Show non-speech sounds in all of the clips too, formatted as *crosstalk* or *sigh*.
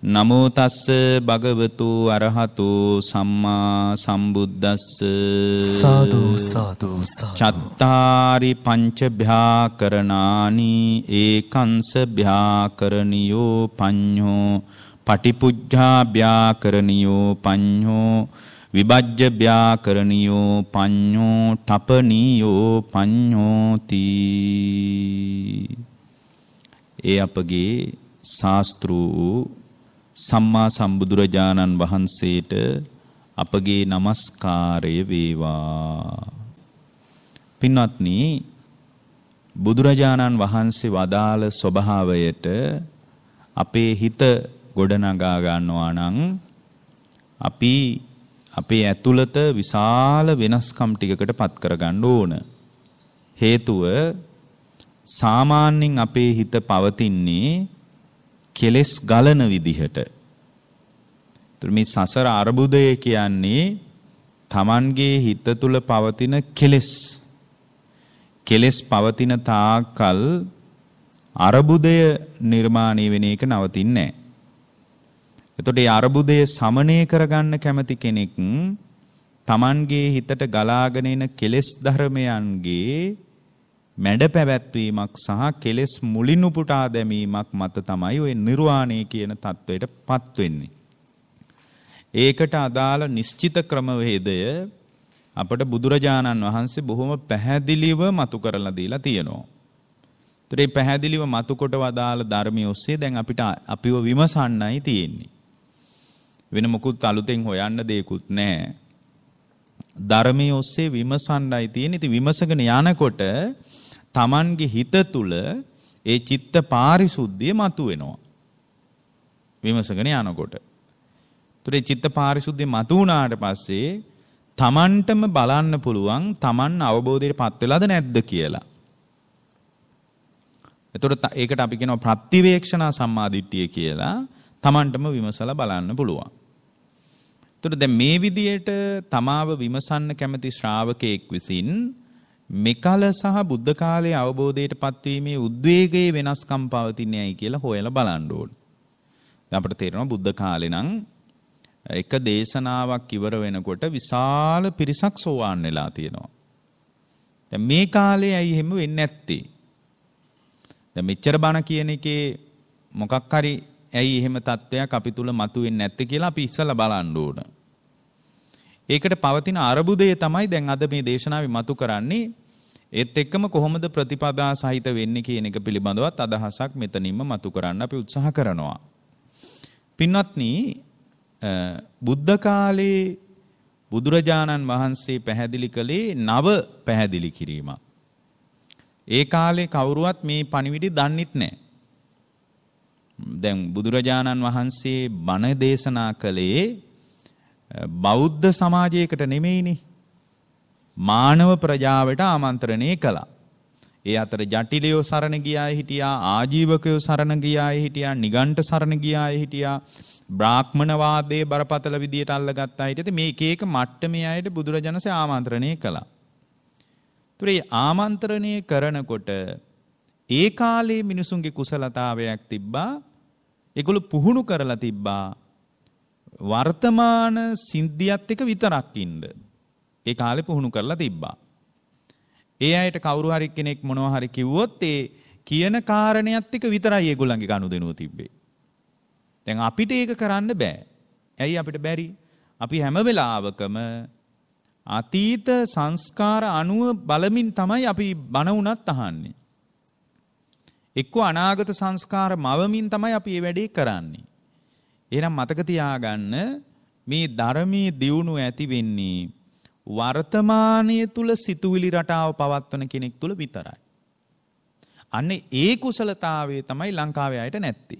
නමෝ තස්ස භගවතු අරහතු සම්මා සම්බුද්දස්ස සාදු සාදු චත්තාරි පංච භ්‍යාකරණානි ඒකංස භ්‍යාකරණියෝ පඤ්ඤෝ පටිපුජ්ජා භ්‍යාකරණියෝ පඤ්ඤෝ විභජ්‍ය භ්‍යාකරණියෝ පඤ්ඤෝ තපනීයෝ පඤ්ඤෝති ඒ අපගේ ශාස්ත්‍රූ සම්මා සම්බුදුරජාණන් වහන්සේට අපගේ নমස්කාරය වේවා. පින්වත්නි බුදුරජාණන් වහන්සේ වදාළ ස්වභාවයට අපේ හිත ගොඩනගා ගන්නවා නම් අපි අපේ ඇතුළත විශාල වෙනස්කම් ටිකකට පත් කරගන්න ඕන. හේතුව සාමාන්‍යයෙන් අපේ හිත පවතින්නේ කෙලෙස් ගලන විදිහට. ඒතර මේ සසර අරුබුදය කියන්නේ Tamanගේ හිත තුල පවතින කෙලෙස්. කෙලෙස් පවතින තාකල් අරුබුදය නිර්මාණය වෙන එක නවතින්නේ නැහැ. එතකොට මේ අරුබුදය සමනය කරගන්න කැමති කෙනෙක් Tamanගේ හිතට ගලාගෙන එන කෙලෙස් ධර්මයන්ගේ මැඩ පැවැත්වීමක් සහ කෙලෙස් මුලින් උපුටා දැමීමක් මත තමයි ওই නිර්වාණය කියන தത്വයට පත් වෙන්නේ. ඒකට අදාළ නිශ්චිත ක්‍රමවේදය අපට බුදුරජාණන් වහන්සේ බොහොම පැහැදිලිව මතු කරලා දීලා තියෙනවා. ඒතරේ පැහැදිලිව මතු කොට වදාළ ධර්මිය ඔස්සේ දැන් අපිට අපිව විමසන්නයි තියෙන්නේ. වෙන මොකුත් අලුතෙන් හොයන්න දෙයක්වත් නැහැ. ධර්මයේ ඔස්සේ විමසන්නයි තියෙන්නේ. ඉතින් විමසගෙන යනකොට Tamanගේ හිත තුල ඒ චිත්ත පාරිශුද්ධිය මතුවෙනවා. විමසගෙන යනකොට. ඒතර චිත්ත පාරිශුද්ධිය මතු වුණාට පස්සේ Tamanටම බලන්න පුළුවන් Taman අවබෝධයටපත් වෙලාද නැද්ද කියලා. එතකොට ඒකට අපි කියනවා ප්‍රතිවේක්ෂණා සම්මාදිට්ඨිය කියලා Tamanටම විමසලා බලන්න පුළුවන්. එතකොට දැන් මේ විදියට තමාව විමසන්න කැමති ශ්‍රාවකයෙක් විසින් මෙකල සහ බුද්ධ කාලයේ අවබෝධයට පත්වීමේ උද්වේගයේ වෙනස්කම් පවතින්නේ ඇයි කියලා හොයලා බලන්න ඕන. දැන් අපිට තේරෙනවා බුද්ධ කාලේ නම් එක දේශනාවක් ඉවර වෙනකොට විශාල පිරිසක් සෝවාන් වෙලා තියෙනවා. දැන් මේ කාලේ ඇයි එහෙම වෙන්නේ නැත්තේ? දැන් මෙච්චර බණ කියන එකේ මොකක් හරි ඇයි එහෙම තත්වයක් අපි තුල මතුවෙන්නේ නැත්තේ කියලා අපි ඉස්සලා බලන්න ඕන. ඒකට පවතින අරබුදය තමයි දැන් අද මේ දේශනාවේ මතු කරන්නේ ඒත් එක්කම කොහොමද ප්‍රතිපදා සහිත වෙන්නේ කියන එක පිළිබඳවත් අදහසක් මෙතනින්ම මතු කරන්න අපි උත්සාහ කරනවා. පින්වත්නි බුද්ධ කාලේ බුදුරජාණන් වහන්සේ පැහැදිලි කළේ නව පැහැදිලි කිරීමක්. ඒ කාලේ කවුරුවත් මේ පණිවිඩය දන්නෙත් නැහැ. දැන් බුදුරජාණන් වහන්සේ බණ දේශනා කළේ බෞද්ධ සමාජයකට නෙමෙයිනේ. මානව ප්‍රජාවට ආමන්ත්‍රණය කළා. ඒ අතර ජටිලයෝ සරණ ගියාය හිටියා ආජීවකයෝ සරණ ගියාය හිටියා නිගණ්ඨ සරණ ගියාය හිටියා බ්‍රාහ්මණවාදයේ බරපතල විදියට අල්ලගත්තා හිටියද මේ එක එක මට්ටමේ අයට බුදුරජාණන්සේ ආමන්ත්‍රණය කළා. ඒතර මේ ආමන්ත්‍රණය කරනකොට ඒ කාලේ මිනිසුන්ගේ කුසලතාවයක් තිබ්බා. ඒගොල්ලෝ පුහුණු කරලා තිබ්බා. වර්තමාන සින්දියත් එක විතරක් ඉන්න. ඒ කාලේ පුහුණු කරලා තිබ්බා. ඒ අයට කවුරු හරි කෙනෙක් මොනවා හරි කිව්වොත් ඒ කියන කාරණයක් එක විතරයි ඒගොල්ලන්ගේ කනුදෙනුව තිබ්බේ. දැන් අපිට ඒක කරන්න බෑ. ඇයි අපිට බැරි? අපි හැම වෙලාවකම අතීත සංස්කාර අනුව බලමින් තමයි අපි බන වුණත් අහන්නේ. එක්කෝ අනාගත සංස්කාර මවමින් තමයි අපි මේ වැඩේ කරන්නේ. එහෙනම් මතක තියාගන්න මේ ධර්මයේ දියුණුව ඇති වෙන්නේ වර්තමානය තුළ සිතුවිලි රටාව පවත්වන කෙනෙක් තුළ විතරයි. අන්න ඒ කුසලතාවේ තමයි ලංකාවේ අයට නැත්තේ.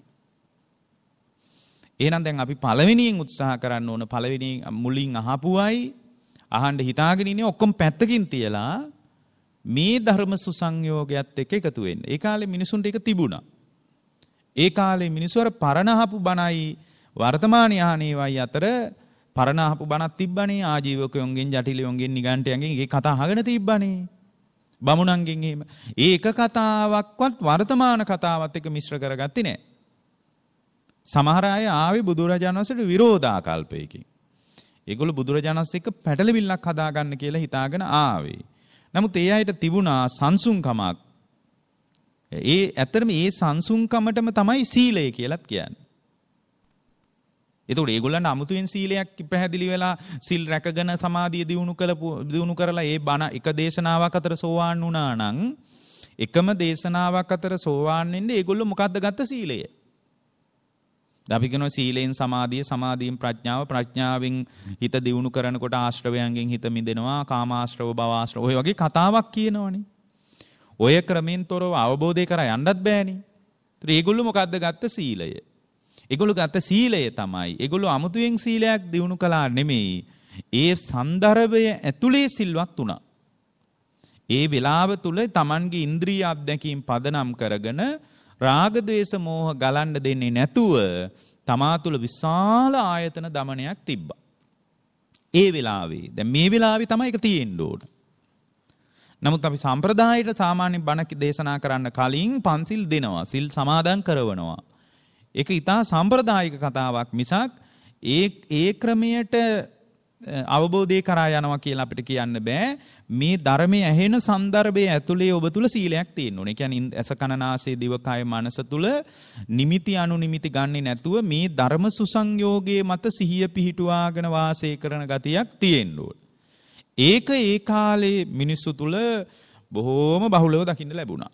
ඒනම් දැන් අපි පළවෙනියෙන් උත්සාහ කරන්න ඕන පළවෙනි මුලින් අහපුවයි අහන්ඩ හිතාගෙනනේ ඔක්කොම පැත්තකින් තියලා මේ ධර්ම සුසංයෝගයක්ත් එක එකතු වෙන්න. ඒ කාලේ මිනිසුන්ට එක තිබුණා. ඒ කාලේ මිනිස්සුවර පරණහපු බණයි වර්තමාන යහනේවයි අතර පරණ අහපු බණක් තිබ්බනේ ආජීවකයන්ගෙන් ජටිලයන්ගෙන් නිගණ්ඨයන්ගෙන් ඒක කතා අහගෙන තිබ්බනේ. බමුණන්ගෙන් එහෙම. ඒක කතාවක්වත් වර්තමාන කතාවත් එක්ක මිශ්‍ර කරගත්තේ නැහැ. සමහර අය ආවේ බුදුරජාණන් වහන්සේට විරෝධාකල්පයකින්. ඒගොල්ලෝ බුදුරජාණන් වහන්සේ එක්ක පැටලවිල්ලක් හදාගන්න කියලා හිතාගෙන ආවේ. නමුත් ඒ අයට තිබුණා සංසුන්කමක්. ඒ ඇත්තටම ඒ සංසුන්කමටම තමයි සීලය කියලාත් කියන්නේ. එතකොට ඒගොල්ලන් අමුතුවෙන් සීලයක් පැහැදිලි වෙලා සිල් රැකගෙන සමාධිය දියුණු කළපු දියුණු කරලා ඒ බණ එක දේශනාවක් අතර සෝවාන් වුණා නම් එකම දේශනාවක් අතර සෝවාන් වෙන්නේ ඒගොල්ලෝ මොකද්ද ගත්ත සීලය? අපි කියනවා සීලෙන් සමාධිය, සමාධියෙන් ප්‍රඥාව, ප්‍රඥාවෙන් හිත දියුණු කරනකොට ආශ්‍රවයන්ගෙන් හිත මිදෙනවා, කාමාශ්‍රව, භවආශ්‍රව. ඔය වගේ කතාවක් කියනවනේ. ඔය ක්‍රමෙන් තොරව අවබෝධය කරා යන්නත් බෑනේ. ඒත් ඒගොල්ලෝ මොකද්ද ගත්ත සීලය? ඒගොල්ලෝ ගත සීලය තමයි. ඒගොල්ලෝ අමුතුවෙන් සීලයක් දිනු කළා නෙමෙයි. ඒ සන්දර්භය ඇතුලේ සිල්වත් වුණා. ඒ වෙලාව තුල Tamanගේ ඉන්ද්‍රිය අධ්‍යක්ීම් පදනම් කරගෙන රාග ద్వේස මෝහ ගලන්න දෙන්නේ නැතුව තමා තුල විශාල ආයතන দমনයක් තිබ්බා. ඒ වෙලාවේ දැන් මේ වෙලාවේ තමයි ඒක තියෙන්න ඕන. නමුත් අපි සම්ප්‍රදායට සාමාන්‍ය බණ දේශනා කරන්න කලින් පන්සිල් දෙනවා, සිල් සමාදන් කරනවා. ඒක ඉතා සම්ප්‍රදායික කතාවක් මිසක් ඒ ඒ ක්‍රමයට අවබෝධය කරා යනවා කියලා අපිට කියන්න බෑ මේ ධර්මයේ ඇහෙන සන්දර්භයේ ඇතුලේ ඔබ තුල සීලයක් තියෙන්න ඕනේ. කියන්නේ ඇස කන නාසය දිව කය මනස තුල නිමිති අනුනිමිති ගන්නේ නැතුව මේ ධර්ම සුසංයෝගයේ මත සිහිය පිහිටුවාගෙන වාසය කරන ගතියක් තියෙන්න ඒක ඒ කාලේ මිනිස්සු තුල බොහෝම බහුලව දකින්න ලැබුණා.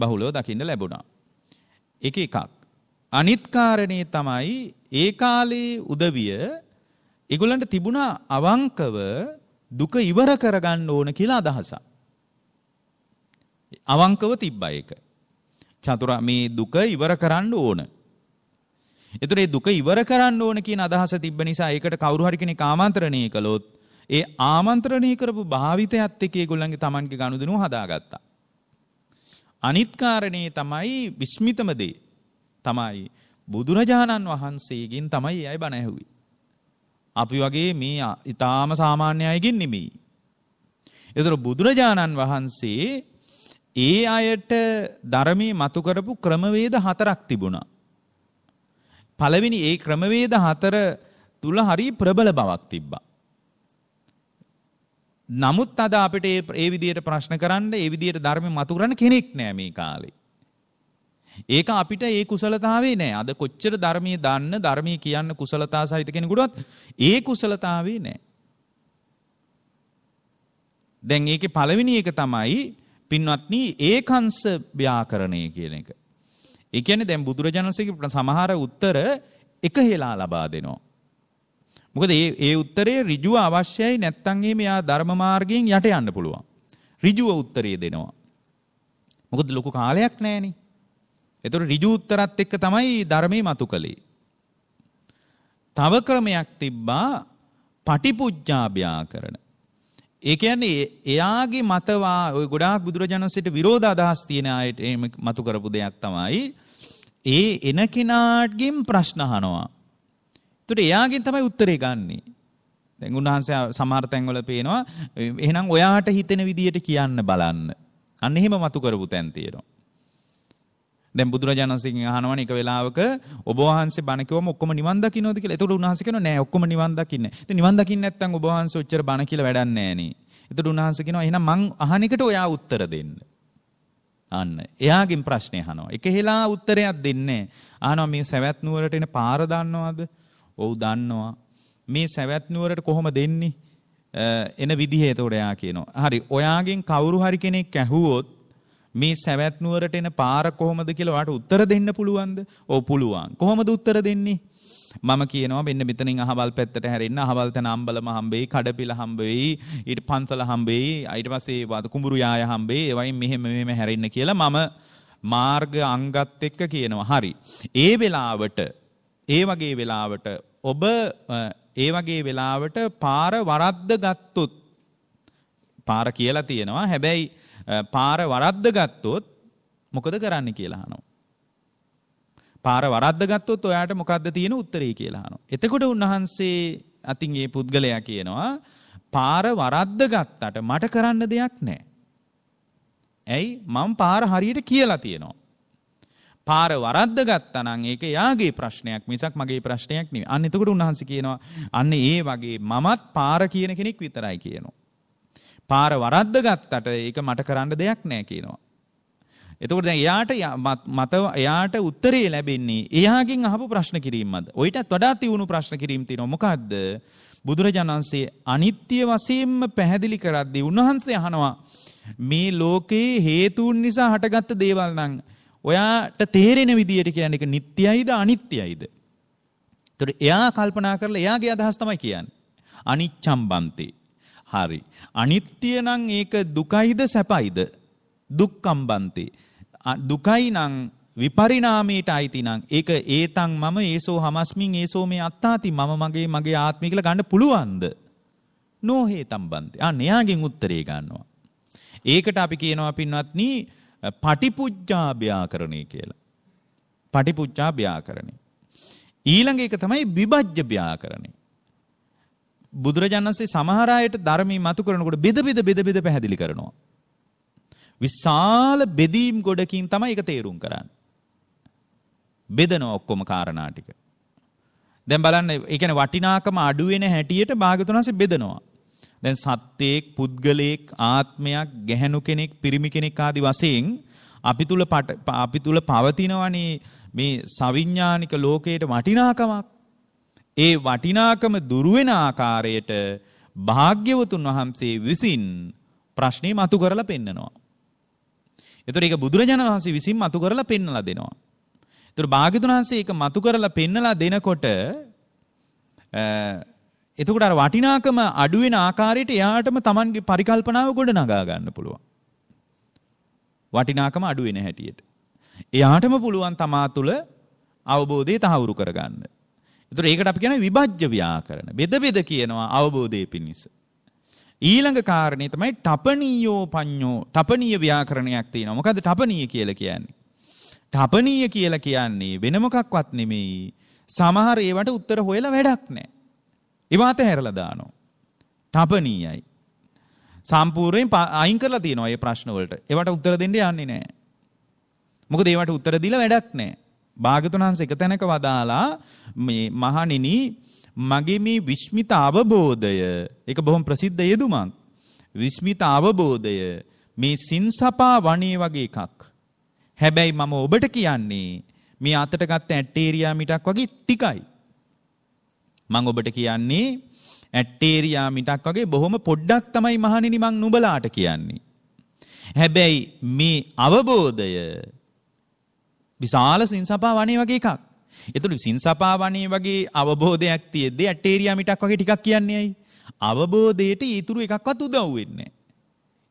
බහුලව දකින්න ලැබුණා. ඒක එකක්. අනිත්කාරණේ තමයි ඒ කාලේ උදවිය ඒගොල්ලන්ට තිබුණා අවංකව දුක ඉවර කරගන්න ඕන කියලා අදහසක්. අවංකව තිබ්බා ඒක. චතුරා මේ දුක ඉවර කරන්න ඕන. එතකොට මේ දුක ඉවර කරන්න ඕන කියන අදහස තිබ්බ නිසා ඒකට කවුරු හරි කෙනෙක් ආමන්ත්‍රණය කළොත් ඒ ආමන්ත්‍රණය කරපු භාවිතයත් එක්ක ඒගොල්ලන්ගේ Tamanගේ ගනුදෙනුව හදාගත්තා. අනිත් කාරණේ තමයි විස්මිතම දේ. තමයි බුදුරජාණන් වහන්සේගෙන් තමයි අය බණ ඇහුවේ. අපි වගේ මේ ඊටාම සාමාන්‍ය අයගෙන් නෙමෙයි. ඒතර බුදුරජාණන් වහන්සේ ඒ අයට ධර්මයේ මතු කරපු ක්‍රමවේද හතරක් තිබුණා. පළවෙනි ඒ ක්‍රමවේද හතර තුල හරි ප්‍රබල බවක් තිබ්බා. නමුත් අද අපිට ඒ විදියට ප්‍රශ්න කරන්න ඒ විදියට ධර්මයේ මතු කරන්න කෙනෙක් නෑ මේ කාලේ. ඒක අපිට ඒ කුසලතාවේ නෑ. අද කොච්චර ධර්මයේ දන්න ධර්මයේ කියන්න කුසලතා සහිත කෙනෙකුටවත් ඒ කුසලතාවේ නෑ. දැන් ඒකේ පළවෙනි එක තමයි පින්වත්නි ඒකංශ ව්‍යාකරණය කියන එක. ඒ කියන්නේ දැන් බුදුරජාණන්සේගේ සමහර උත්තර එක හෙලා ලබා දෙනවා. මොකද ඒ ඒ උත්තරේ ඍජුව අවශ්‍යයි නැත්නම් එහෙම යා ධර්ම මාර්ගයෙන් යට යන්න පුළුවන්. ඍජුව උත්තරේ දෙනවා. මොකද ලොකු කාලයක් නැහැනේ. එතුට රිජූත්තරත් එක්ක තමයි ධර්මය මතු කළේ. තව ක්‍රමයක් තිබ්බා පටිපුජ්ජාභ්‍යා කරන. ඒකයන්නේ එයාගේ මතවා ඔය ගොඩාක් බුදුරජාණන්සිට විරෝධ අදහස් තියෙන අයට මතු කරපු දෙයක් තමයි. ඒ එන කෙනාටගෙන් ප්‍රශ්නහනවා. තුට එයාගෙන් තමයි උත්තරේ ගන්නේ. දැන් උන්වහන්සේ සමහරතැන්වල පේනවා එහෙනම් ඔයාට හිතෙන විදියට කියන්න බලන්න. අන්න එහෙම මතු කරපු තැන් තියෙනවා. දැන් බුදුරජාණන්සේගෙන් අහනවනේ එක වෙලාවක ඔබ වහන්සේ බණ කිව්වම ඔක්කොම නිවන් දකින්නෝද කියලා. එතකොට උන්වහන්සේ කියනවා නෑ ඔක්කොම නිවන් දකින්නේ. ඉතින් නිවන් දකින්නේ නැත්නම් ඔබ වහන්සේ ඔච්චර බණ කියලා වැඩක් නෑනේ. එතකොට උන්වහන්සේ කියනවා එහෙනම් මං අහන එකට ඔයා උත්තර දෙන්න. අන්න එයාගෙන් ප්‍රශ්නය අහනවා. එකහෙලා උත්තරයක් දෙන්නේ අහනවා මේ සවැත් නුවරට එන පාර දන්නවද? ඔව් දන්නවා. මේ සවැත් නුවරට කොහොම දෙන්නේ? එන විදිහ එතකොට එයා කියනවා. හරි ඔයාගෙන් කවුරු හරි කෙනෙක් ඇහුවොත් මේ සැවැත් නුවරට එන පාර කොහොමද කියලා ඔයාට උත්තර දෙන්න පුළුවන්ද? ඔව් පුළුවන්. කොහොමද උත්තර දෙන්නේ? මම කියනවා මෙන්න මෙතනින් අහවල් පැත්තට හැරෙන්න අහවල් තැන අම්බලම හම්බෙයි කඩපිල හම්බෙයි ඊට පන්සල හම්බෙයි ඊට පස්සේ වාද කුඹුරු යාය හම්බෙයි ඒවයින් මෙහෙම මෙහෙම හැරෙන්න කියලා මම මාර්ග අංගත් එක්ක කියනවා හරි ඒ වෙලාවට ඒ වගේ වෙලාවට ඔබ ඒ වගේ වෙලාවට පාර වරද්ද ගත්තොත් පාර කියලා තියෙනවා හැබැයි පාර වරද්ද ගත්තොත් මොකද කරන්න කියලා අහනවා. පාර වරද්ද ගත්තොත් ඔයාට මොකද්ද තියෙන උත්තරේ කියලා අහනවා. එතකොට උන්වහන්සේ අතින් ඒ පුද්ගලයා කියනවා පාර වරද්ද ගත්තට මට කරන්න දෙයක් නැහැ. ඇයි මම පාර හරියට කියලා තියෙනවා. පාර වරද්ද ගත්තා නම් ඒක යාගේ ප්‍රශ්නයක් මිසක් මගේ ප්‍රශ්නයක් නෙවෙයි. අන්න එතකොට උන්වහන්සේ කියනවා අන්න ඒ වගේ මමත් පාර කියන කෙනෙක් විතරයි කියනවා. පාර වරද්ද ගත්තට ඒක මට කරන්න දෙයක් නෑ කියනවා. එතකොට දැන් එයාට මත එයාට උත්තරේ ලැබෙන්නේ එයාගෙන් අහපු ප්‍රශ්න කිරීමද? ඔයිටත් වඩා තියුණු ප්‍රශ්න කිරීම තියෙනවා. මොකද්ද? බුදුරජාණන්සේ අනිත්‍ය වශයෙන්ම පැහැදිලි කරද්දී උන්වහන්සේ අහනවා මේ ලෝකේ හේතුන් නිසා හටගත්ත දේවල් නම් ඔයාට තේරෙන විදියට කියන්නේ ඒක නිට්ටයයිද අනිත්‍යයිද? එතකොට එයා කල්පනා කරලා එයාගේ අදහස් තමයි කියන්නේ. අනිච්ඡම් බන්තේ හරි. අනිත්‍ය නම් ඒක දුකයිද සැපයිද? දුක්කම්බන්තේ. දුකයි නම් විපරිණාමයට අයිති නම් ඒක ඒතන් මම ඒසෝ හමස්මින් ඒසෝ මේ අත්තාති මම මගේ මගේ ආත්මය කියලා ගන්න පුළුවන්ද? නෝහේ තම්බන්තේ. අන්න එයාගෙන් උත්තරේ ගන්නවා. ඒකට අපි කියනවා පින්වත්නි පටිපුජ්ජාභ්‍යාකරණය කියලා. පටිපුජ්ජාභ්‍යාකරණය. ඊළඟ එක තමයි විභජ්‍ය ව්‍යාකරණය. බුදුරජාණන්සේ සමහර අයට ධර්මී මතු කරනකොට බෙද බෙද බෙද බෙද පැහැදිලි කරනවා. විශාල බෙදීම් ගොඩකින් තමයි ඒක තේරුම් කරන්නේ. බෙදනවා ඔක්කොම කාරණා ටික. දැන් බලන්න, ඒ කියන්නේ වටිනාකම අඩු වෙන හැටියට භාගතුන්හන්සේ බෙදනවා. දැන් සත්‍යයක්, පුද්ගලයෙක්, ආත්මයක්, ගැහණු කෙනෙක්, පිරිමි කෙනෙක් ආදී වශයෙන් අපි තුල අපි තුල පවතිනවනේ මේ සවිඥානික ලෝකයේ වටිනාකමක්. ඒ වටිනාකම දුරවෙන ආකාරයට භාග්‍යවතුන් වහන්සේ විසින් ප්‍රශ්නේ මතු කරලා පෙන්නනවා. එතකොට ඒක බුදුරජාණන් වහන්සේ විසින් මතු කරලා පෙන්නලා දෙනවා. එතකොට භාග්‍යවතුන් වහන්සේ ඒක මතු කරලා පෙන්නලා දෙනකොට එතකොට අර වටිනාකම අඩු වෙන ආකාරයට එයාටම Tamanගේ පරිකල්පනාව ගොඩනගා ගන්න පුළුවන්. වටිනාකම අඩු වෙන හැටියට. එයාටම පුළුවන් තමා තුළ අවබෝධය තහවුරු කරගන්න. එතකොට ඒකට අපි කියන්නේ විභජ්‍ය ව්‍යාකරණ. බෙද බෙද කියනවා අවබෝධයේ පිණිස. ඊළඟ කාරණේ තමයි තපනීයෝ පඤ්ඤෝ තපනීය ව්‍යාකරණයක් තියෙනවා. මොකද්ද තපනීය කියලා කියන්නේ? තපනීය කියලා කියන්නේ වෙන මොකක්වත් නෙමෙයි. සමහර ඒවට උත්තර හොයලා වැඩක් නැහැ. ඉවාත හැරලා දානවා. තපනීයයි. සම්පූර්ණයෙන් අයින් කරලා තියෙනවා මේ ප්‍රශ්න වලට. ඒවට උත්තර දෙන්න යන්නේ නැහැ. මොකද ඒවට උත්තර දීලා වැඩක් නැහැ. භාගතුන් වහන්සේ එක තැනක වදාලා මේ මහණෙනි මගේ මේ විස්මිත අවබෝධය ඒක බොහොම ප්‍රසිද්ධ යෙදුමක් විස්මිත අවබෝධය මේ සින්සපා වණේ වගේ එකක් හැබැයි මම ඔබට කියන්නේ මේ අතට ගත්ත ඇටේරියා මිටක් වගේ ටිකයි මම ඔබට කියන්නේ ඇටේරියා මිටක් වගේ බොහොම පොඩ්ඩක් තමයි මහණෙනි මං නුඹලාට කියන්නේ හැබැයි මේ අවබෝධය විශාල සින්සපා වනේ වගේ එකක්. එතුළු සින්සපා වනේ වගේ අවබෝධයක් තියෙද්දී ඇටේරියා මිටක් වගේ ටිකක් කියන්නේ ඇයි? අවබෝධයට ඊතුරු එකක්වත් උදව් වෙන්නේ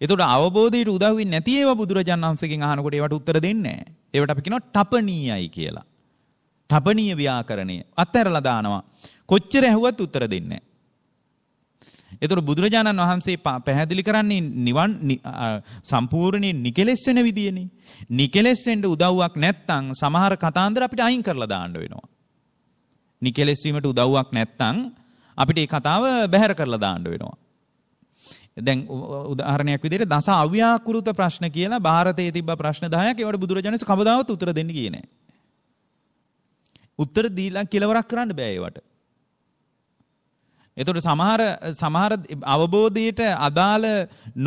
එතකොට අවබෝධයට උදව් වෙන්නේ නැති ඒවා බුදුරජාණන් වහන්සේගෙන් අහනකොට ඒවට උත්තර දෙන්නේ නැහැ. ඒවට අපි කියනවා තපණීයයි කියලා. තපණීය ව්‍යාකරණය අත්හැරලා දානවා. කොච්චර ඇහුවත් උත්තර දෙන්නේ නැහැ. එතුට බුදුරජාණන් වහන්සේ පැහැදිලි කරන්නේ නිවන් සම්පූර්ණයෙන් නිකෙලෙස් වෙන විදියනේ. නිකෙලෙස්වෙන්ට උදව්වක් නැත්තං සමහර කතාන්දර අපිට අයින් කරලා දාණ්ඩ වෙනවා. නිකෙලෙස්වීමට උදව්වක් නැත්තං අපිට ඒ කතාව බැහැර කරලා දාණ්ඩ වෙනවා. දැන් උදාහරණයක් විදිහට දස අව්‍යාකෘත ප්‍රශ්න කියලා ಭಾರತයේ තිබ්බ ප්‍රශ්න 10ක් ඒවට බුදුරජාණන්සේ කවදාවත් උත්තර දෙන්න කියන්නේ නැහැ. උත්තර දීලා කෙලවරක් කරන්න බෑ ඒවට. එතොට සමහර සමහර අවබෝධයට අදාළ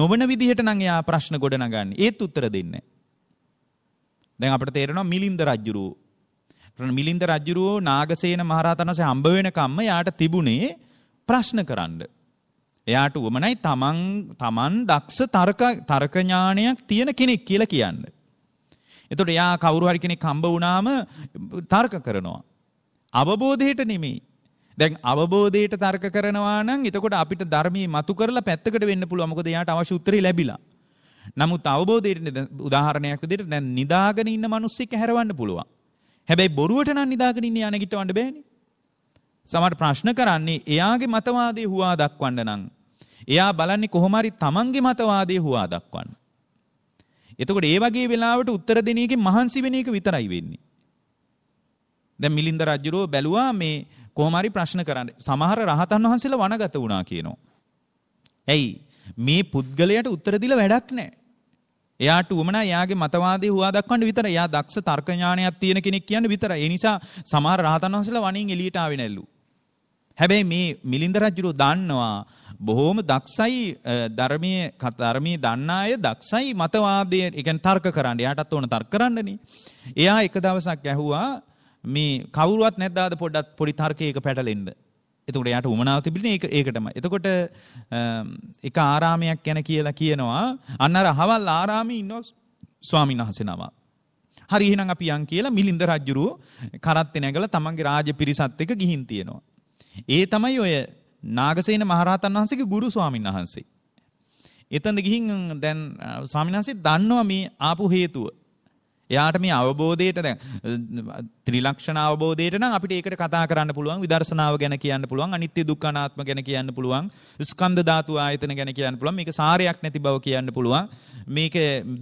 නොවන විදිහට නං එයා ප්‍රශ්න ගොඩනගන්න ඒත් උත්තර දෙන්න. දැන් අපට තේරෙනවා මිලින්ද රජ්ජුරුවෝ. මිලින්ද රජ්ජුරුවෝ නාගසේන මහරහතන්සේ හම්බ වෙනකම්ම යාට තිබුණේ ප්‍රශ්න කරන්න. එයාට උවමනයි තමන් තමන් දක්ෂ තර්ක තර්කඥානයක් තියෙන කෙනෙක් කියලා කියන්න. එතොට එයා කවුරු හරි කෙනෙක් කම්බ වුණාම තර්ක කරනවා. අවබෝධයට නෙමෙයි දැන් අවබෝධයට තර්ක කරනවා නම් එතකොට අපිට ධර්මයේ මතු කරලා පැත්තකට වෙන්න පුළුවන්. මොකද එයාට අවශ්‍ය උත්තරේ ලැබිලා. නමුත් අවබෝධයට උදාහරණයක් විදිහට දැන් නිදාගෙන ඉන්න මිනිස්සෙක් හැරවන්න පුළුවන්. හැබැයි බොරුවට නම් නිදාගෙන ඉන්න යා නැගිටවන්න බෑනේ. සමහර ප්‍රශ්න කරන්නේ එයාගේ මතවාදේ හුවා දක්වන්න නම් එයා බලන්නේ කොහොම හරි තමන්ගේ මතවාදේ හුවා දක්වන්න. එතකොට ඒ වගේ වෙලාවට උත්තර දෙන එකේ මහන්සි වෙන එක විතරයි වෙන්නේ. දැන් මිලින්ද රජුරෝ බැලුවා මේ කොහොමරි ප්‍රශ්න කරන්න සමහර රහතන් වහන්සේලා වනගත වුණා කියනවා. ඇයි මේ පුද්ගලයට උත්තර දීලා වැඩක් නැහැ. එයාට උමනා එයාගේ මතවාදී හුවා දක්වන්න විතර එයා දක්ෂ තර්ක ඥානයක් තියෙන කෙනෙක් කියන්නේ විතර. ඒ නිසා සමහර රහතන් වහන්සේලා වණින් එළියට ආවේ නැල්ලු. හැබැයි මේ මිලින්ද රජුරෝ දන්නවා බොහෝම දක්ෂයි ධර්මයේ ධර්මයේ දන්න අය දක්ෂයි මතවාදයේ ඒ කියන්නේ තර්ක කරන්න. එයාටත් ඕන තර්ක කරන්නනේ. එයා එක දවසක් ඇහුවා මේ කවරුවත් නැද්දාද පොඩ්ඩත් පොඩි තර්කයක පැටලෙන්න්න. එතකට යට උමනාව තිබිණ ඒකටම. එතකොට එක ආරාමයක් ගැන කියලා කියනවා අන්නර හවල් ආරාමි ඉන්න ස්වාමින් වහසෙනවා. හරිහිනම් අපි යන් කියලා මිලින්ද රජ්ජුරු කරත්ත නැගල තමන්ගේ රාජ පිරිසත් එක ගිහින් තියෙනවා. ඒ තමයි ඔය නාගසේන මහරහතන් වහන්සේගේ ගුරු ස්වාමින් වහන්සේ. එතන ගිහින් දැන් ස්වාමින් වහන්සේ දන්නවා මේ ආපු හේතුව. එයාට මේ අවබෝධයට දැන් ත්‍රිලක්ෂණ අවබෝධයට නම් අපිට ඒකට කතා කරන්න පුළුවන් විදර්ශනාව ගැන කියන්න පුළුවන් අනිත්‍ය දුක්ඛ අනාත්ම ගැන කියන්න පුළුවන් ස්කන්ධ ධාතු ආයතන ගැන කියන්න පුළුවන් මේක සාරයක් නැති බව කියන්න පුළුවන් මේක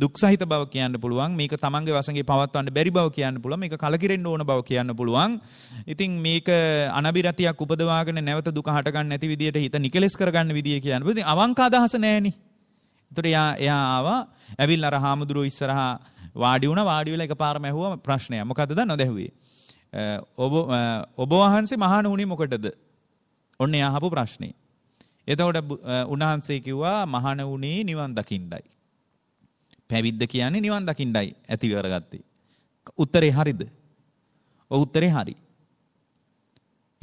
දුක් සහිත බව කියන්න පුළුවන් මේක තමන්ගේ වශයෙන් පවත්වන්න බැරි බව කියන්න පුළුවන් මේක කලකිරෙන්න ඕන බව කියන්න පුළුවන් ඉතින් මේක අනබිරතියක් උපදවාගෙන නැවත දුක හටගන්න නැති විදියට හිත නිකලස් කරගන්න විදිය කියන්න පුළුවන් ඉතින් අවංක අදහස නැහෙනි එතකොට එයා එයා ආවා ඇවිල්ලා අර හාමුදුරුවෝ ඉස්සරහා වාඩි වුණා වාඩි වෙලා එකපාරම ඇහුවා ප්‍රශ්නයක්. මොකද්ද දන්නවද ඇහුවේ? ඔබ ඔබ වහන්සේ මහාන වුණේ මොකටද? ඔන්න එයා අහපු ප්‍රශ්නේ. එතකොට උන්වහන්සේ කිව්වා මහාන වුණේ නිවන් දකින්නයි. පැවිද්ද කියන්නේ නිවන් දකින්නයි ඇති කරගත්තේ. උත්තරේ හරිද? ඔව් උත්තරේ හරි.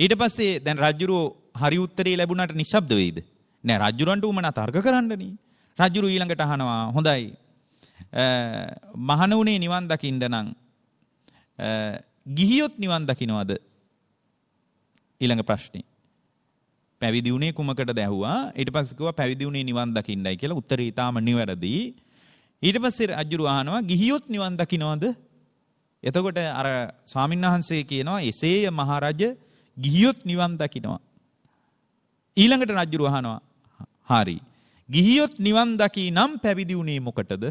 ඊට පස්සේ දැන් රජුරෝ හරි උත්තරේ ලැබුණාට නිශ්ශබ්ද වෙයිද? නෑ රජුරන්ට උමනා තර්ක කරන්නනේ. රජුරු ඊළඟට අහනවා හොඳයි *laughs* මහන වුණේ නිවන් දකින්න නම් ගිහියොත් නිවන් දකින්නවද ඊළඟ ප්‍රශ්නේ පැවිදි වුණේ කුමකටද ඇහුවා ඊට පස්සේ කිව්වා පැවිදි වුණේ නිවන් දකින්නයි කියලා උත්තරේ ඊටාම නිවැරදි ඊට පස්සේ රජුරු අහනවා ගිහියොත් නිවන් දකින්නවද එතකොට අර ස්වාමීන් වහන්සේ කියනවා එසේය මහරජ ගිහියොත් නිවන් දකින්නවා ඊළඟට රජුරු අහනවා හරි ගිහියොත් නිවන් දකී නම් පැවිදි වුණේ මොකටද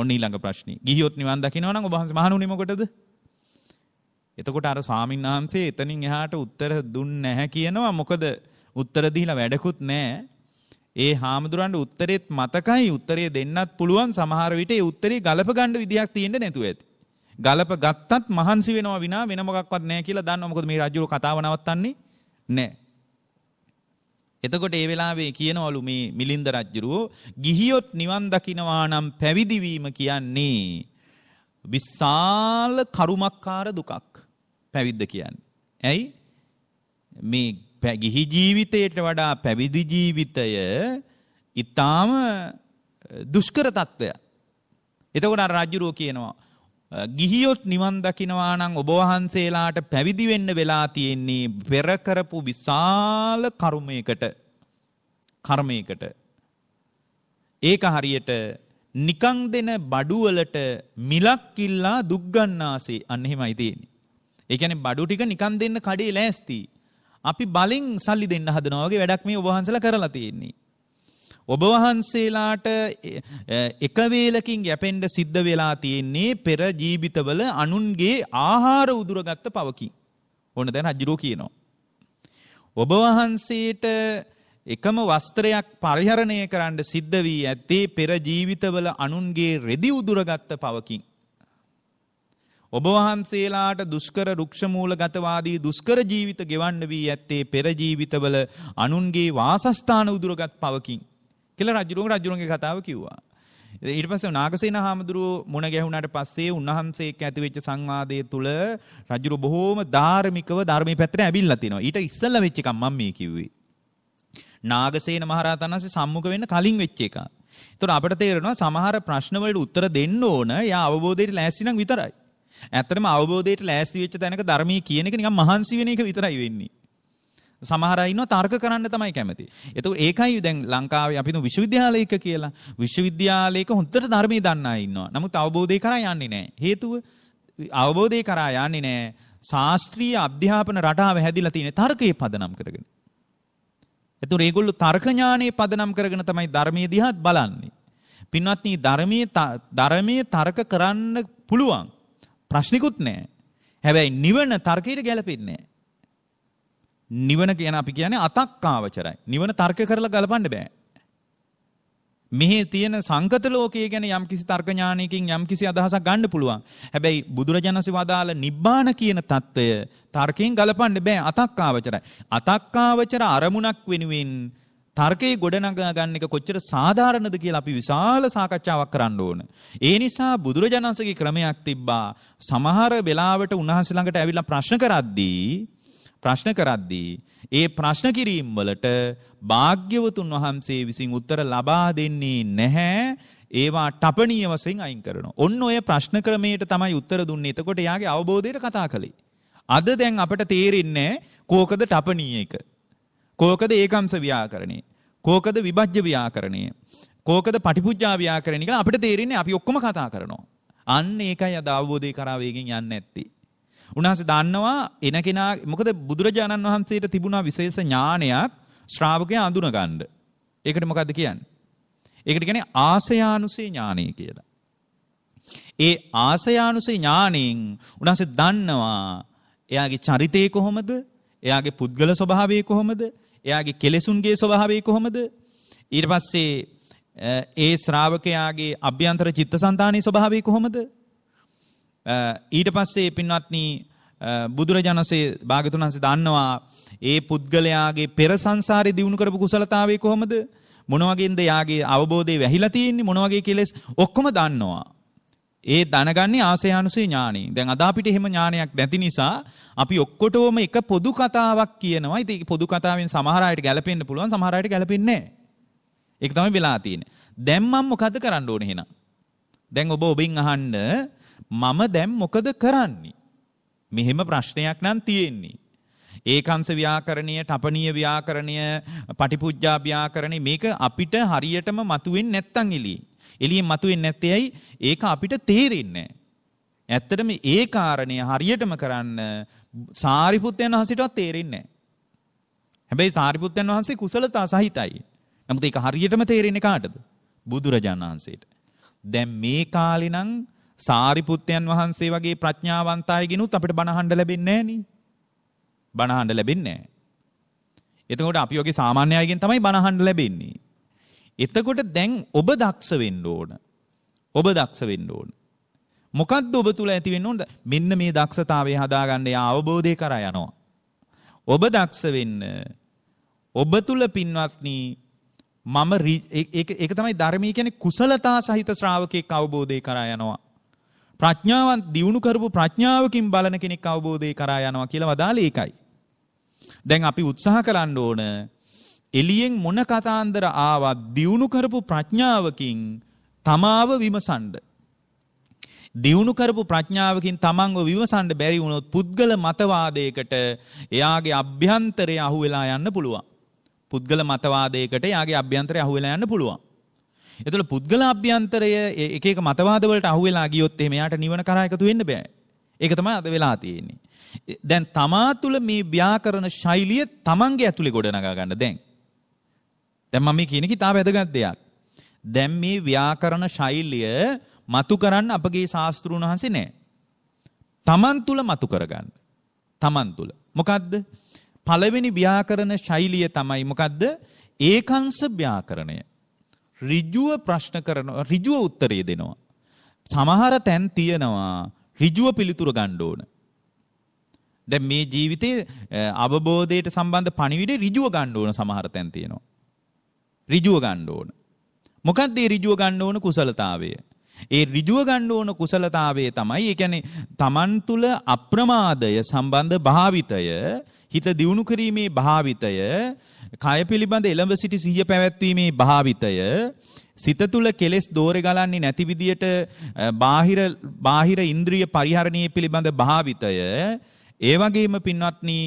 ඔන්න ඊළඟ ප්‍රශ්නේ. ගිහියොත් නිවන් දකිනවා නම් ඔබ වහන්සේ මහණුනේ මොකටද? එතකොට අර ස්වාමීන් වහන්සේ එතනින් එහාට උත්තර දුන්නේ නැහැ කියනවා. මොකද උත්තර දීලා වැඩකුත් නැහැ. ඒ හාමුදුරන්ට උත්තරෙත් මතකයි උත්තරේ දෙන්නත් පුළුවන් සමහර විට ඒ උත්තරේ ගලප ගන්න විදියක් තියෙන්නේ නැතුව ඇති. ගලප ගත්තත් මහන්සි වෙනවා විනා වෙන මොකක්වත් නැහැ කියලා දන්නවා. මොකද මේ රජුගේ කතාව නවත්තන්නේ නැහැ. එතකොට ඒ වෙලාවේ කියනවලු මේ මිලින්ද රජ්ජුරුවෝ ගිහියොත් නිවන් දකින්නවා නම් පැවිදි වීම කියන්නේ විශාල කරුමක්කාර දුකක් පැවිද්ද කියන්නේ. ඇයි? මේ ගිහි ජීවිතයට වඩා පැවිදි ජීවිතය ඊටාම දුෂ්කර තත්ත්වයක්. එතකොට අර රජ්ජුරුවෝ කියනවා ගිහියොත් නිවන් දකිනවා නම් ඔබ වහන්සේලාට පැවිදි වෙන්න වෙලා තියෙන්නේ පෙර කරපු විශාල කර්මයකට කර්මයකට ඒක හරියට නිකං දෙන බඩුවලට මිලක් ඉල්ලා දුක් ගන්නාසේ අන්න එහෙමයි තියෙන්නේ. ඒ කියන්නේ බඩු ටික නිකන් දෙන්න කඩේ ලෑස්ති. අපි බලෙන් සල්ලි දෙන්න හදනවා වගේ වැඩක් මේ ඔබ වහන්සලා කරලා තියෙන්නේ. ඔබ වහන්සේලාට එක වේලකින් යැපෙන්න සිද්ධ වෙලා තියෙන්නේ පෙර ජීවිතවල අනුන්ගේ ආහාර උදුරගත්ත පවකින්. ඕන දැන් රජුරෝ කියනවා. ඔබ වහන්සේට එකම වස්ත්‍රයක් පරිහරණය කරන්න සිද්ධ වී ඇත්තේ පෙර ජීවිතවල අනුන්ගේ රෙදි උදුරගත්ත පවකින්. ඔබ වහන්සේලාට දුෂ්කර රුක්ෂමූලගතවාදී දුෂ්කර ජීවිත ගෙවන්න වී ඇත්තේ පෙර ජීවිතවල අනුන්ගේ වාසස්ථාන උදුරගත් පවකින්. කියලා රජුරුවන්ගේ රජුරුවන්ගේ කතාව කිව්වා. ඊට පස්සේ නාගසේන හාමුදුරුව මුණ ගැහුණාට පස්සේ උන්වහන්සේක ඇතිවෙච්ච සංවාදයේ තුල රජුරු බොහෝම ධාර්මිකව ධර්මයේ පැත්තට ඇවිල්ලා තිනවා. ඊට ඉස්සෙල්ලා වෙච්ච එකක් මම මේ කිව්වේ. නාගසේන මහරහතන් වහන්සේ සම්මුඛ වෙන්න කලින් වෙච්ච එකක්. ඒතකොට අපිට තේරෙනවා සමහර ප්‍රශ්න වලට උත්තර දෙන්න ඕන යා අවබෝධයට ලෑස්ති නම් විතරයි. ඇත්තටම අවබෝධයට ලෑස්ති වෙච්ච තැනක ධර්මයේ කියන එක නිකන් මහන්සි වෙන එක විතරයි වෙන්නේ. සමහරයින්න තර්ක කරන්න තමයි කැමති. එතු ඒකයි දැන් ලංකාවේ අපින විශ්වවිද්‍යාලයක කියලා විශ්වවිද්‍යාලයක හොඳට ධර්මය දන්නා ඉන්නවා. නමුත් අවබෝධය කරා යන්නේ නෑ. හේතුව අවබෝධය කරා යන්නේ නෑ. ශාස්ත්‍රීය අධ්‍යාපන රටාව හැදිලා තියෙන තර්කයේ පදනම් කරගෙන. එතුර ඒගොල්ලු තර්කඥානයේ පදනම් කරගෙන තමයි ධර්මය දිහත් බලන්නේ. පින්වත්නී ධර්මයේ ධර්මයේ තර්ක කරන්න පුළුවන්. ප්‍රශ්නිකුත් නෑ. හැබැයි නිවන තර්කයට ගැලපෙන්නේ නෑ. නිවන කියන අපි කියන්නේ අතක්කාවචරයි. නිවන තර්ක කරලා ගලපන්න බෑ. මෙහි තියෙන සංකත ලෝකයේ ගැන යම් කිසි තර්ක ඥානයකින් යම් කිසි අදහසක් ගන්න පුළුවන්. හැබැයි බුදුරජාණන්සේ වදාළ නිබ්බාන කියන தত্ত্বය තර්කයෙන් ගලපන්න බෑ අතක්කාවචරයි. අතක්කාවචර අරමුණක් වෙනුවෙන් තර්කයේ ගොඩනගා ගන්න එක කොච්චර සාධාරණද කියලා අපි විශාල සාකච්ඡාවක් කරන්න ඕන. ඒ නිසා බුදුරජාණන්සේගේ ක්‍රමයක් තිබ්බා. සමහර වෙලාවට උන්වහන්සේ ළඟට ඇවිල්ලා ප්‍රශ්න කරද්දී ප්‍රශ්න කරද්දී ඒ ප්‍රශ්න කිරීම් වලට භාග්‍යවතුන් වහන්සේ විසින් උත්තර ලබා දෙන්නේ නැහැ ඒවා ටපනීය වශයෙන් අයින් කරනවා. ඔන්න ඔය ප්‍රශ්න ක්‍රමයට තමයි උත්තර දුන්නේ. එතකොට එයාගේ අවබෝධයට කතා කළේ. අද දැන් අපට තේරෙන්නේ කෝකද ටපනීය එක. කෝකද ඒකංශ ව්‍යාකරණය. කෝකද විභජ්‍ය ව්‍යාකරණය. කෝකද පටිපුජ්ජා ව්‍යාකරණය කියලා අපිට තේරෙන්නේ අපි ඔක්කොම කතා කරනවා. අන්න ඒකයි අද අවබෝධය කරා වේගෙන් යන්නේ නැත්තේ. උන්වහන්සේ දන්නවා එන කෙනා මොකද බුදුරජාණන් වහන්සේට තිබුණා විශේෂ ඥානයක් ශ්‍රාවකයා අඳුනගන්න. ඒකට මොකද්ද කියන්නේ? ඒකට කියන්නේ ආසයානුසේ ඥානය කියලා. ඒ ආසයානුසේ ඥාණයෙන් උන්වහන්සේ දන්නවා එයාගේ චරිතය කොහොමද? එයාගේ පුද්ගල ස්වභාවය කොහොමද? එයාගේ කෙලෙසුන්ගේ ස්වභාවය කොහොමද? ඊට පස්සේ ඒ ශ්‍රාවකයාගේ අභ්‍යන්තර චිත්තසංතානයේ ස්වභාවය කොහොමද? ඊට පස්සේ පින්වත්නි බුදුරජාණන්සේ භාගතුන් වහන්සේ දන්නවා ඒ පුද්ගලයාගේ පෙර සංසාරේ දිනු කරපු කුසලතාවය කොහොමද මොන වගේද යාගේ අවබෝධය වැහිලා තියෙන්නේ මොන වගේ කෙලෙස් ඔක්කොම දන්නවා ඒ දැනගන්නේ ආසයානුසේ ඥානෙ. දැන් අද අපිට එහෙම ඥානයක් නැති නිසා අපි ඔක්කොටම එක පොදු කතාවක් කියනවා. ඉතින් ඒ පොදු කතාවෙන් සමහර අයට ගැලපෙන්න පුළුවන්, සමහර අයට ගැලපෙන්නේ නැහැ. ඒක තමයි වෙලා තියෙන්නේ. දැන් මම මොකද කරන්න ඕනේ එහෙනම්? දැන් ඔබ ඔබෙන් අහන්න මම දැන් මොකද කරන්නේ? මෙහෙම ප්‍රශ්නයක් නම් තියෙන්නේ. ඒකංශ ව්‍යාකරණය, තපනීය ව්‍යාකරණය, පටිපුජ්ජා ව්‍යාකරණය මේක අපිට හරියටම මතුවෙන්නේ නැත්තම් එළියේ. එළියෙන් මතුවෙන්නේ නැත්තේ ඇයි? ඒක අපිට තේරෙන්නේ ඇත්තටම ඒ කාරණය හරියටම කරන්න සාරිපුත්තයන් වහන්සේටවත් තේරෙන්නේ නැහැ. හැබැයි සාරිපුත්තයන් වහන්සේ කුසලතා සහිතයි. නමුත් ඒක හරියටම තේරෙන්නේ කාටද? බුදුරජාණන් වහන්සේට. දැන් මේ කාලේ නම් සාරිපුත්තයන් වහන්සේ වගේ ප්‍රඥාවන්තයගෙනුත් අපිට බණහඬ ලැබෙන්නේ නෑනේ. බණහඬ ලැබෙන්නේ නෑ. එතකොට අපි වගේ සාමාන්‍ය අයගෙන් තමයි බණහඬ ලැබෙන්නේ. එතකොට දැන් ඔබ දක්ෂ වෙන්න ඕන. ඔබ දක්ෂ වෙන්න ඕන. මොකද්ද ඔබ තුල ඇති වෙන්න ඕනද? මෙන්න මේ දක්ෂතාවය හදාගන්න යා අවබෝධය කරා යනවා. ඔබ දක්ෂ වෙන්න ඔබ තුල පින්වත්නි මම ඒක තමයි ධර්මී කියන්නේ කුසලතා සහිත ශ්‍රාවකෙක් අවබෝධය කරා යනවා. ප්‍රඥාවන් දියුණු කරපු ප්‍රඥාවකින් බලන කෙනෙක් අවබෝධය කරා යනවා කියලා වදාළේ ඒකයි. දැන් අපි උත්සාහ කරන්න ඕන එළියෙන් මොන කතාන්දර ආවත් දියුණු කරපු ප්‍රඥාවකින් තමාව විමසන්ඩ. දියුණු කරපු ප්‍රඥාවකින් තමන්ව විමසන්ඩ බැරි වුණොත් පුද්ගල මතවාදයකට එයාගේ අභ්‍යන්තරය අහුවෙලා යන්න පුළුවන්. පුද්ගල මතවාදයකට යාගේ අභ්‍යන්තරය අහුවෙලා යන්න පුළුවන්. එතුළ පුද්ගලාභ්‍යන්තරය එකක මතවාදවලට අහුවෙලා ගියොත් එමයාට නිවන කරයකතු වෙන්න බෑ. ඒක තමයි අද වෙලා තියෙන්නේ. දැන් තමා තුළ මේ ව්‍යාකරණ ශෛලිය තමන්ගේ ඇතුළේ ගොඩනගා ගන්න දැන්. දැන් මම මේ කියන කිතාව වැදගත් දෙයක්. දැන් මේ ව්‍යාකරණ ශෛලිය මතු කරන්න අපගේ ශාස්තෘන් වහන්සේ නෑ. තමන් තුළ මතු කරගන්න. තමන් තුළ. මොකද්ද? පළවෙනි ව්‍යාකරණ ශෛලිය තමයි මොකද්ද? ඒකංශ ව්‍යාකරණය. ඍජුව ප්‍රශ්න කරනවා ඍජුව උත්තරය දෙනවා. සමහර තැන් තියෙනවා ඍජුව පිළිතුර ගන්න ඕන. දැන් මේ ජීවිතයේ අවබෝධයට සම්බන්ධ පණිවිඩේ ඍජුව ගන්න ඕන සමහර තැන් තියෙනවා. ඍජුව ගන්න ඕන. මොකක්ද ඒ ඍජුව ගන්න ඕන කුසලතාවය? ඒ ඍජුව ගන්න ඕන කුසලතාවය තමයි ඒ කියන්නේ Taman තුල අප්‍රමාදය සම්බන්ධ භාවිතය හිත දියුණු කිරීමේ භාවිතය, කය පිළිබඳ එළඹ සිටි සිහිය පැවැත්වීමේ භාවිතය, සිත තුළ කෙලෙස් දෝරේ ගලන්නේ නැති විදියට බාහිර බාහිර ඉන්ද්‍රිය පරිහරණය පිළිබඳ භාවිතය, ඒ වගේම පින්වත්නි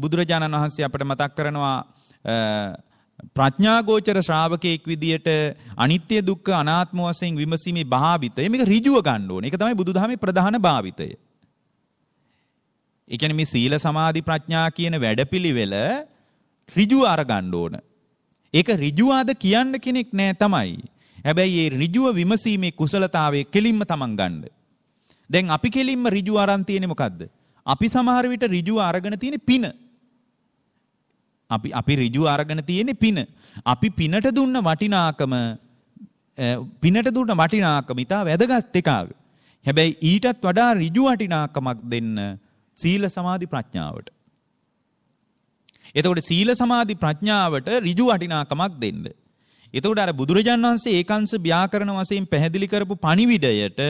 බුදුරජාණන් වහන්සේ අපට මතක් කරනවා ප්‍රඥාගෝචර ශ්‍රාවකයෙක් විදියට අනිත්‍ය දුක්ඛ අනාත්ම වශයෙන් විමසීමේ භාවිතය මේක ඍජුව ගන්න ඕනේ. ඒක තමයි බුදුදහමේ ප්‍රධාන භාවිතය. ඒ කියන්නේ මේ සීල සමාධි ප්‍රඥා කියන වැඩපිළිවෙල ඍජුව අරගන්න ඕන. ඒක ඍජුවාද කියන්න කෙනෙක් නෑ තමයි. හැබැයි මේ ඍජුව විමසීමේ කුසලතාවයේ කෙලින්ම තමන් ගන්න. දැන් අපි කෙලින්ම ඍජුව අරන් තියෙන්නේ මොකද්ද? අපි සමහර විට ඍජුව අරගෙන තියෙන්නේ පින. අපි අපි ඍජුව අරගෙන තියෙන්නේ පින. අපි පිනට දුන්න වටිනාකම පිනට දුන්න වටිනාකම ඉතා වැදගත් එකක්. හැබැයි ඊටත් වඩා ඍජු වටිනාකමක් දෙන්න සීල සමාධි ප්‍රඥාවට. එතකොට සීල සමාධි ප්‍රඥාවට ඍජු වටිනාකමක් දෙන්න. එතකොට අර බුදුරජාණන් වහන්සේ ඒකාංශ ව්‍යාකරණ වශයෙන් පැහැදිලි කරපු පණිවිඩයට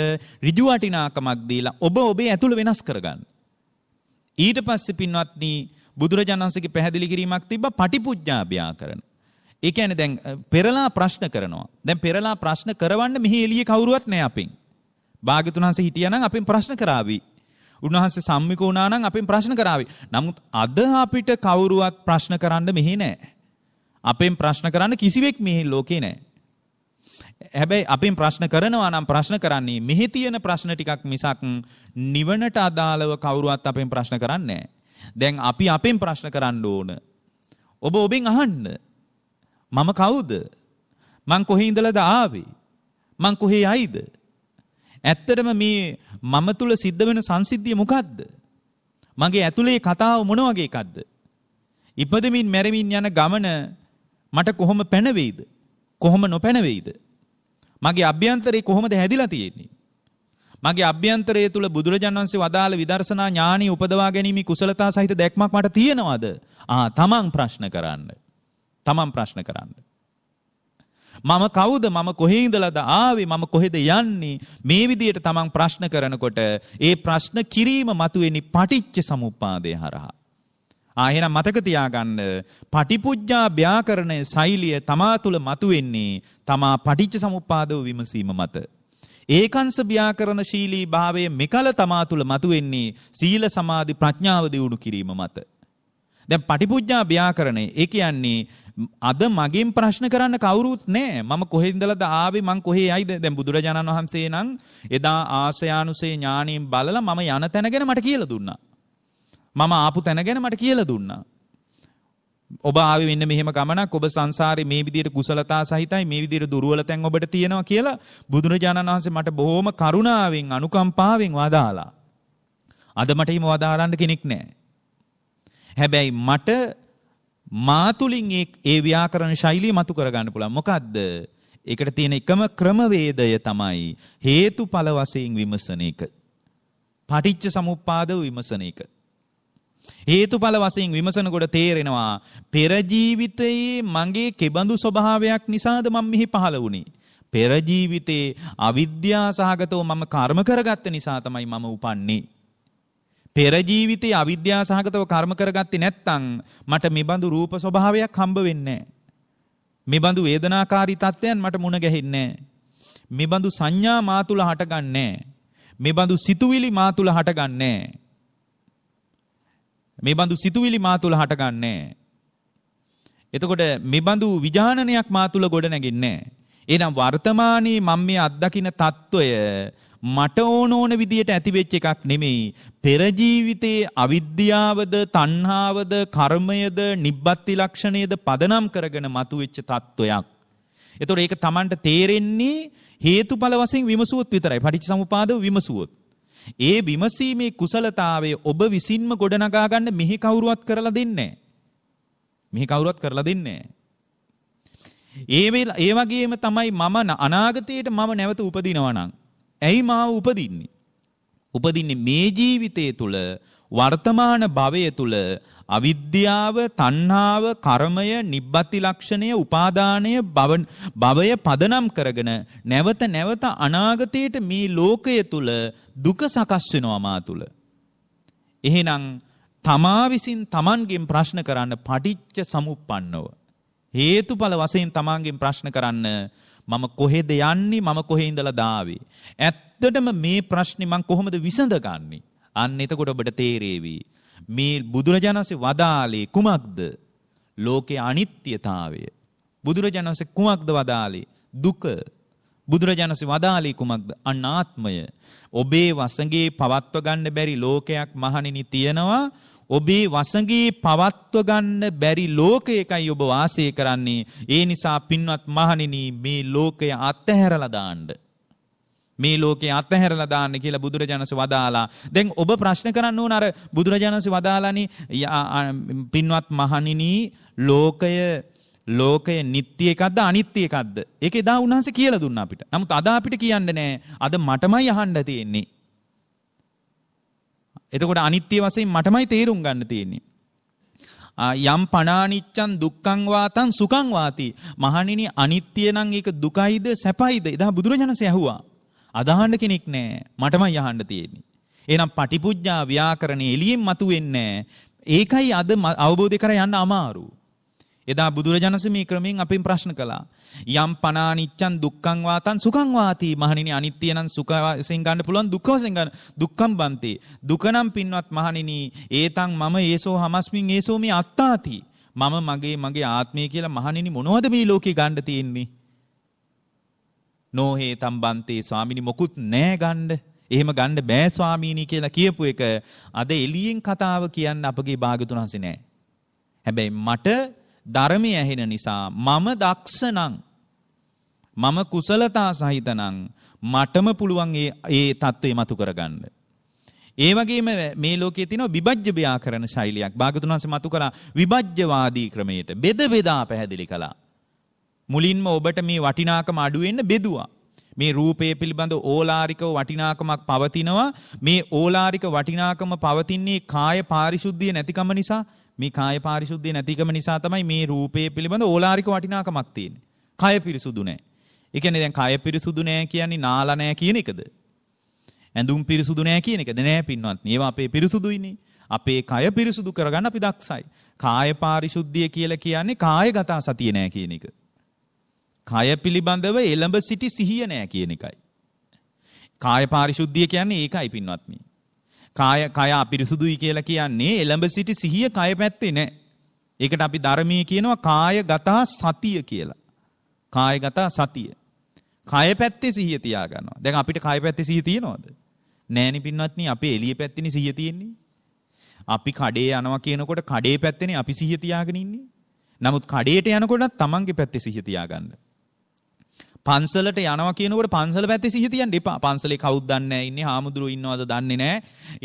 ඍජු වටිනාකමක් දීලා ඔබ ඔබේ ඇතුළ වෙනස් කරගන්න. ඊට පස්සේ පින්වත්නි බුදුරජාණන් වහන්සේගේ පැහැදිලි කිරීමක් තිබ්බා පටිපුඥා ව්‍යාකරණ. ඒ කියන්නේ දැන් පෙරලා ප්‍රශ්න කරනවා. දැන් පෙරලා ප්‍රශ්න කරවන්න මෙහි එළියේ කවුරුවත් නැහැ අපෙන්. භාග්‍යතුන් වහන්සේ හිටියා නම් අපෙන් ප්‍රශ්න කරાવી. උන්වහන්සේ සම්මික වුණා නම් අපෙන් ප්‍රශ්න කරાવી. නමුත් අද අපිට කවුරුවත් ප්‍රශ්න කරන්න මෙහි නැහැ. අපෙන් ප්‍රශ්න කරන්න කිසිවෙක් මෙහි ලෝකේ නැහැ. හැබැයි අපෙන් ප්‍රශ්න කරනවා නම් ප්‍රශ්න කරන්නේ මෙහි තියෙන ප්‍රශ්න ටිකක් මිසක් නිවනට අදාළව කවුරුවත් අපෙන් ප්‍රශ්න කරන්නේ දැන් අපි අපෙන් ප්‍රශ්න කරන්න ඕන. ඔබ ඔබෙන් අහන්න. මම කවුද? මං කොහේ ඉඳලාද ආවේ? මං කොහේ යයිද? ඇත්තටම මේ මම තුල සිද්ධ වෙන සංසිද්ධිය මොකද්ද? මගේ ඇතුලේ කතාව මොන වගේ එකක්ද? ඉපදෙමින් මැරෙමින් යන ගමන මට කොහොම පැනවෙයිද? කොහොම නොපැනවෙයිද? මගේ අභ්‍යන්තරේ කොහොමද හැදිලා තියෙන්නේ? මගේ අභ්‍යන්තරය තුල බුදුරජාණන් වහන්සේ වදාළ විදර්ශනා ඥානි උපදවා ගැනීම කුසලතා සහිත දැක්මක් මට තියෙනවද? ආ තමන් ප්‍රශ්න කරන්න. තමන් ප්‍රශ්න කරන්න. මම කවුද මම කොහේ ඉඳලාද ආවේ මම කොහෙද යන්නේ මේ විදියට තමන් ප්‍රශ්න කරනකොට ඒ ප්‍රශ්න කිරීම මතුවෙනි පටිච්ච සමුප්පාදය හරහා ආහෙනම් මතක තියාගන්න පටිපුජ්ජා ව්‍යාකරණ ශෛලිය තමා තුළ මතුවෙන්නේ තමා පටිච්ච සමුප්පාදව විමසීම මත ඒකංශ ව්‍යාකරණ ශීලී භාවයේ මෙකල තමා තුළ මතුවෙන්නේ සීල සමාධි ප්‍රඥාව දියුණු කිරීම මත දැන් පටිපුඥා ව්‍යාකරණය ඒ කියන්නේ අද මගෙන් ප්‍රශ්න කරන්න කවුරුත් නෑ මම කොහෙන්දලද ආවේ මං කොහේ යයිද දැන් බුදුරජාණන් වහන්සේ නම් එදා ආශයානුසේ ඥාණයෙන් බලලා මම යන තැන ගැන මට කියලා දුන්නා මම ආපු තැන ගැන මට කියලා දුන්නා ඔබ ආවේ මෙන්න මෙහෙම ගමනක් ඔබ සංසාරේ මේ විදිහට කුසලතා සහිතයි මේ විදිහට දුර්වල තැන් ඔබට තියෙනවා කියලා බුදුරජාණන් වහන්සේ මට බොහොම කරුණාවෙන් අනුකම්පාවෙන් වදාලා අද මට හිම වදාරන්න කෙනෙක් නැහැ හැබැයි මට මාතුලින් ඒ ව්‍යාකරණ ශෛලිය මතු කරගන්න පුළුවන්. මොකද්ද? ඒකට තියෙන එකම ක්‍රමවේදය තමයි හේතුඵල වශයෙන් විමසන එක. පටිච්ච සමුප්පාදව විමසන එක. හේතුඵල වශයෙන් විමසනකොට තේරෙනවා පෙර ජීවිතයේ මගේ කෙබඳු ස්වභාවයක් නිසාද මම මෙහි පහළ වුණේ. පෙර ජීවිතේ අවිද්‍යාව සහගතව මම කර්ම කරගත්ත නිසා තමයි මම උපන්නේ. පෙර ජීවිතයේ අවිද්‍යාව සහගතව කර්ම කරගත්තේ නැත්නම් මට මේ බඳු රූප ස්වභාවයක් හම්බ වෙන්නේ නැහැ. මේ බඳු වේදනාකාරී තත්ත්වයන් මට මුණ ගැහෙන්නේ නැහැ. මේ බඳු සංඥා මා තුල හටගන්නේ නැහැ. මේ බඳු සිතුවිලි මා තුල හටගන්නේ නැහැ. මේ බඳු සිතුවිලි මා තුල හටගන්නේ නැහැ. එතකොට මේ බඳු විඥානනයක් මා තුල ගොඩ නැගින්නේ නැහැ. එහෙනම් වර්තමානයේ මම මේ අත්දකින తত্ত্বය මට ඕන ඕන විදියට ඇතිවෙච්ච එකක් නෙමෙයි. පෙර ජීවිතයේ අවිද්‍යාවද, තණ්හාවද, කර්මයද, නිබ්බත්ති ලක්ෂණයද පදනම් කරගෙන මතුවෙච්ච තත්වයක්. එතකොට ඒක Tamanට තේරෙන්නේ හේතුඵල වශයෙන් විමසුවොත් විතරයි. පටිච්චසමුපාදව විමසුවොත්. ඒ විමසීමේ කුසලතාවය ඔබ විසින්ම ගොඩනගා ගන්න මෙහි කවුරුවත් කරලා දෙන්නේ නැහැ. මෙහි කවුරුවත් කරලා දෙන්නේ නැහැ. ඒ වගේම තමයි මම අනාගතයට මම නැවත උපදිනවා නම් ඇයි මාව උපදින්නේ? උපදින්නේ මේ ජීවිතය තුළ වර්තමාන භවය තුළ අවිද්‍යාව, තණ්හාව, කර්මය, නිබ්බති ලක්ෂණය, උපාදානය භවය පදනම් කරගෙන නැවත නැවත අනාගතයට මේ ලෝකය තුළ දුක සකස් වෙනවා මා තුළ. එහෙනම් තමා විසින් තමන්ගෙන් ප්‍රශ්න කරන්න පටිච්ච සමුප්පන්නව. හේතුඵල වශයෙන් තමන්ගෙන් ප්‍රශ්න කරන්න මම කොහෙද යන්නේ මම කොහේ ඉඳලා දාවේ ඇත්තටම මේ ප්‍රශ්නේ මං කොහොමද විසඳගන්නේ අන්න එතකොට ඔබට තේරේවි මේ බුදුරජාණන්සේ වදාලේ කුමක්ද ලෝකේ අනිත්‍යතාවය බුදුරජාණන්සේ කුමක්ද වදාලේ දුක බුදුරජාණන්සේ වදාලේ කුමක්ද අනාත්මය ඔබේ වසඟේ පවත්ව ගන්න බැරි ලෝකයක් මහණෙනි තියනවා ඔබේ වසඟේ පවත්ව ගන්න බැරි ලෝකයකයි ඔබ වාසය කරන්නේ. ඒ නිසා පින්වත් මහණෙනි මේ ලෝකය අත්හැරලා දාන්න. මේ ලෝකේ අත්හැරලා දාන්න කියලා බුදුරජාණන්සේ වදාලා. දැන් ඔබ ප්‍රශ්න කරන්න ඕන අර බුදුරජාණන්සේ වදාලානේ පින්වත් මහණෙනි ලෝකය ලෝකය නිත්‍ය එකක්ද අනිත්‍ය එකක්ද? ඒක එදා උන්වහන්සේ කියලා දුන්නා අපිට. නමුත් අද අපිට කියන්න නෑ. අද මටමයි අහන්න තියෙන්නේ. එතකොට අනිත්‍ය වශයෙන් මටමයි තේරුම් ගන්න තියෙන්නේ. යම් පනානිච්චන් දුක්ඛං වාතං සුඛං වාති මහණෙනි අනිත්‍ය නම් ඒක දුකයිද සැපයිද එදා බුදුරජාණන්සේ ඇහුවා අදහන්න කෙනෙක් නැහැ මටමයි අහන්න තියෙන්නේ එහෙනම් පටිපුඥා ව්‍යාකරණේ එළියෙන් මතුවෙන්නේ ඒකයි අද අවබෝධ කර යන්න අමාරුයි එදා බුදුරජාණන්සේ මේ ක්‍රමයෙන් අපෙන් ප්‍රශ්න කළා. යම් පනානිච්චන් දුක්ඛං වාතං සුඛං වාති මහණෙනි අනිත්‍ය නම් සුඛ වශයෙන් ගන්න පුළුවන් දුක්ඛ වශයෙන් ගන්න. දුක්ඛම් බන්ති. දුක නම් පින්වත් මහණෙනි ඒතං මම ඒසෝ හමස්මින් ඒසෝ මේ අත්තාති. මම මගේ මගේ ආත්මය කියලා මහණෙනි මොනවද මේ ලෝකේ ගන්න තියෙන්නේ? නෝහේ තම්බන්තේ ස්වාමිනි මොකුත් නෑ ගන්න. එහෙම ගන්න බෑ ස්වාමීනි කියලා කියපු එක අද එළියෙන් කතාව කියන්න අපගේ භාග්‍යතුන් හසේ නෑ. හැබැයි මට ධර්මය ඇහෙන නිසා මම දක්ෂනං මම කුසලතා සහිතනං මටම පුළුවන් ඒ ඒ தત્ත්වය මතු කරගන්න. ඒ වගේම මේ ලෝකයේ තියෙන විභජ්‍ය ව්‍යාකරණ ශෛලියක් භාගතුන් වහන්සේ මතු කළා විභජ්‍යවාදී ක්‍රමයට බෙද බෙදා පැහැදිලි කළා. මුලින්ම ඔබට මේ වටිනාකම අඩු වෙන්න බෙදුවා. මේ රූපය පිළිබඳ ඕලාරික වටිනාකමක් පවතිනවා මේ ඕලාරික වටිනාකම පවතින්නේ කාය පාරිශුද්ධිය නැතිකම නිසා මේ කාය පාරිශුද්ධිය නැතිකම නිසා තමයි මේ රූපයේ පිළිබඳ ඕලාරික වටිනාකමක් තියෙන්නේ. කය පිරිසුදු නැහැ. ඒ කියන්නේ දැන් කය පිරිසුදු නැහැ කියන්නේ නාලා නැහැ කියන එකද? ඇඳුම් පිරිසුදු නැහැ කියන එකද? නෑ පින්වත්නි. ඒවා අපේ පිරිසුදුයිනේ. අපේ කය පිරිසුදු කරගන්න අපි දක්ෂයි. කාය පාරිශුද්ධිය කියලා කියන්නේ කායගත සතිය නෑ කියන එක. කය පිළිබඳව එළඹ සිටි සිහිය නෑ කියන එකයි. කාය පාරිශුද්ධිය කියන්නේ ඒකයි පින්වත්නි. කාය කය අපිරිසුදුයි කියලා කියන්නේ එළඹ සිටි සිහිය කය පැත්තේ නෑ. ඒකට අපි ධර්මයේ කියනවා කායගතා සතිය කියලා. කායගතා සතිය. කය පැත්තේ සිහිය තියාගන්නවා. දැන් අපිට කය පැත්තේ සිහිය තියෙනවද? නෑනි පින්වත්නි අපේ එළිය පැත්තේනේ සිහිය තියෙන්නේ. අපි කඩේ යනවා කියනකොට කඩේ පැත්තේනේ අපි සිහිය තියාගෙන ඉන්නේ. නමුත් කඩේට යනකොට තමන්ගේ පැත්තේ සිහිය තියාගන්න. පන්සලට යනවා කියනකට පන්සල පැති සිහිතියන් එපා පන්සලේ කෞද්දන්න ඉන්න හාමුදුරු ඉන්නවද දන්නේ නෑ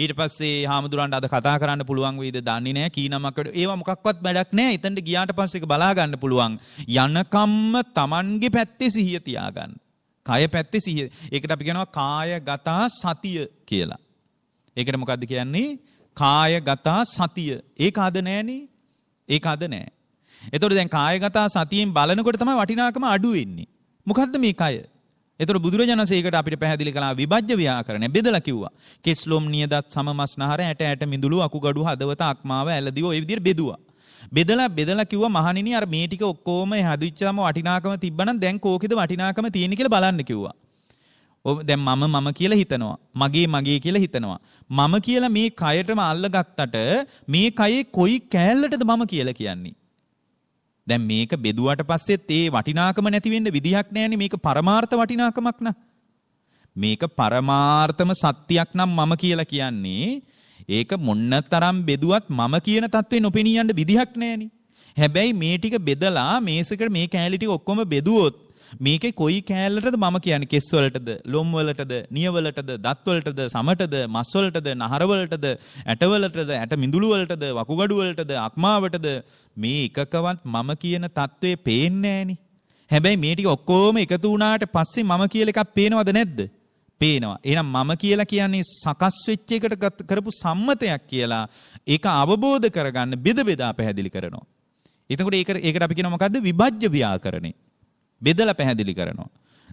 ඊට පස්සේ හාමුදුරන්ට අද කතා කරන්න පුළුවන් වේද දන්නේ නෑ කීනමකට ඒවා මොකක්වත් වැඩක් නෑ එතන්ට ගියාට පස්සෙක බලාගන්න පුළුවන් යනකම්ම තමන්ගේ පැත්තේ සිහිය තියාගන්න කය පැත්තේ සිහිය ඒකට අපි කියනවා කාය ගතා සතිය කියලා ඒකට මොකක්ද කියන්නේ කාය ගතා සතිය ඒක අද නෑනේ ඒක අද නෑ එතකොට දැන් කායගතා සතියෙන් බලනකොට තමයි වටිනාකම අඩු වෙන්නේ මොකද්ද මේ කය? එතකොට බුදුරජාණන්සේකට අපිට පැහැදිලි කළා විභජ්‍ය ව්‍යාකරණය බෙදලා කිව්වා. කෙස්ලොම් නියදත් සමමස්නහර ඇට ඇට මිඳුළු අකුගඩු හදවත අක්මාව ඇලදිව ওই විදිහට බෙදුවා. බෙදලා බෙදලා කිව්වා මහණෙනි අර මේ ටික ඔක්කොම හැදිච්චාම වටිනාකම තිබ්බනම් දැන් කෝකෙද වටිනාකම තියෙන්නේ කියලා බලන්න කිව්වා. දැන් මම මම කියලා හිතනවා. මගේ මගේ කියලා හිතනවා. මම කියලා මේ කයටම අල්ලගත්තට මේ කයේ කොයි කෑල්ලටද මම කියලා කියන්නේ. දැන් මේක බෙදුවට පස්සෙත් ඒ වටිනාකම නැති වෙන්න විදිහක් නැහැනේ මේක පරමාර්ථ වටිනාකමක් න ะ මේක පරමාර්ථම සත්‍යයක් නම් මම කියලා කියන්නේ ඒක මොන්නතරම් බෙදුවත් මම කියන தત્වේ නොපෙනී යන්න විදිහක් නැහැනේ හැබැයි මේ ටික බෙදලා මේසෙකට මේ කෑලි ටික ඔක්කොම බෙදුවොත් මේකේ කොයි කෑල්ලටද මම කියන්නේ කෙස් වලටද, ලොම් වලටද, නිය වලටද, දත් වලටද, සමටද, මස් වලටද, නහර වලටද, ඇට වලටද, ඇට මිඳුළු වලටද, වකුගඩු වලටද, අක්මාවටද මේ එකකවත් මම කියන தત્ත්වේ පේන්නේ නෑනේ. හැබැයි මේ ටික ඔක්කොම එකතු වුණාට පස්සේ මම කියලා එකක් පේනවද නැද්ද? පේනවා. එහෙනම් මම කියලා කියන්නේ සකස් වෙච්ච එකට කරපු සම්මතයක් කියලා ඒක අවබෝධ කරගන්න බෙද බෙදා පැහැදිලි කරනවා. එතකොට ඒක ඒකට අපි කියනවා මොකද්ද? විභජ්‍ය ව්‍යාකරණේ. බෙදලා පැහැදිලි කරනවා.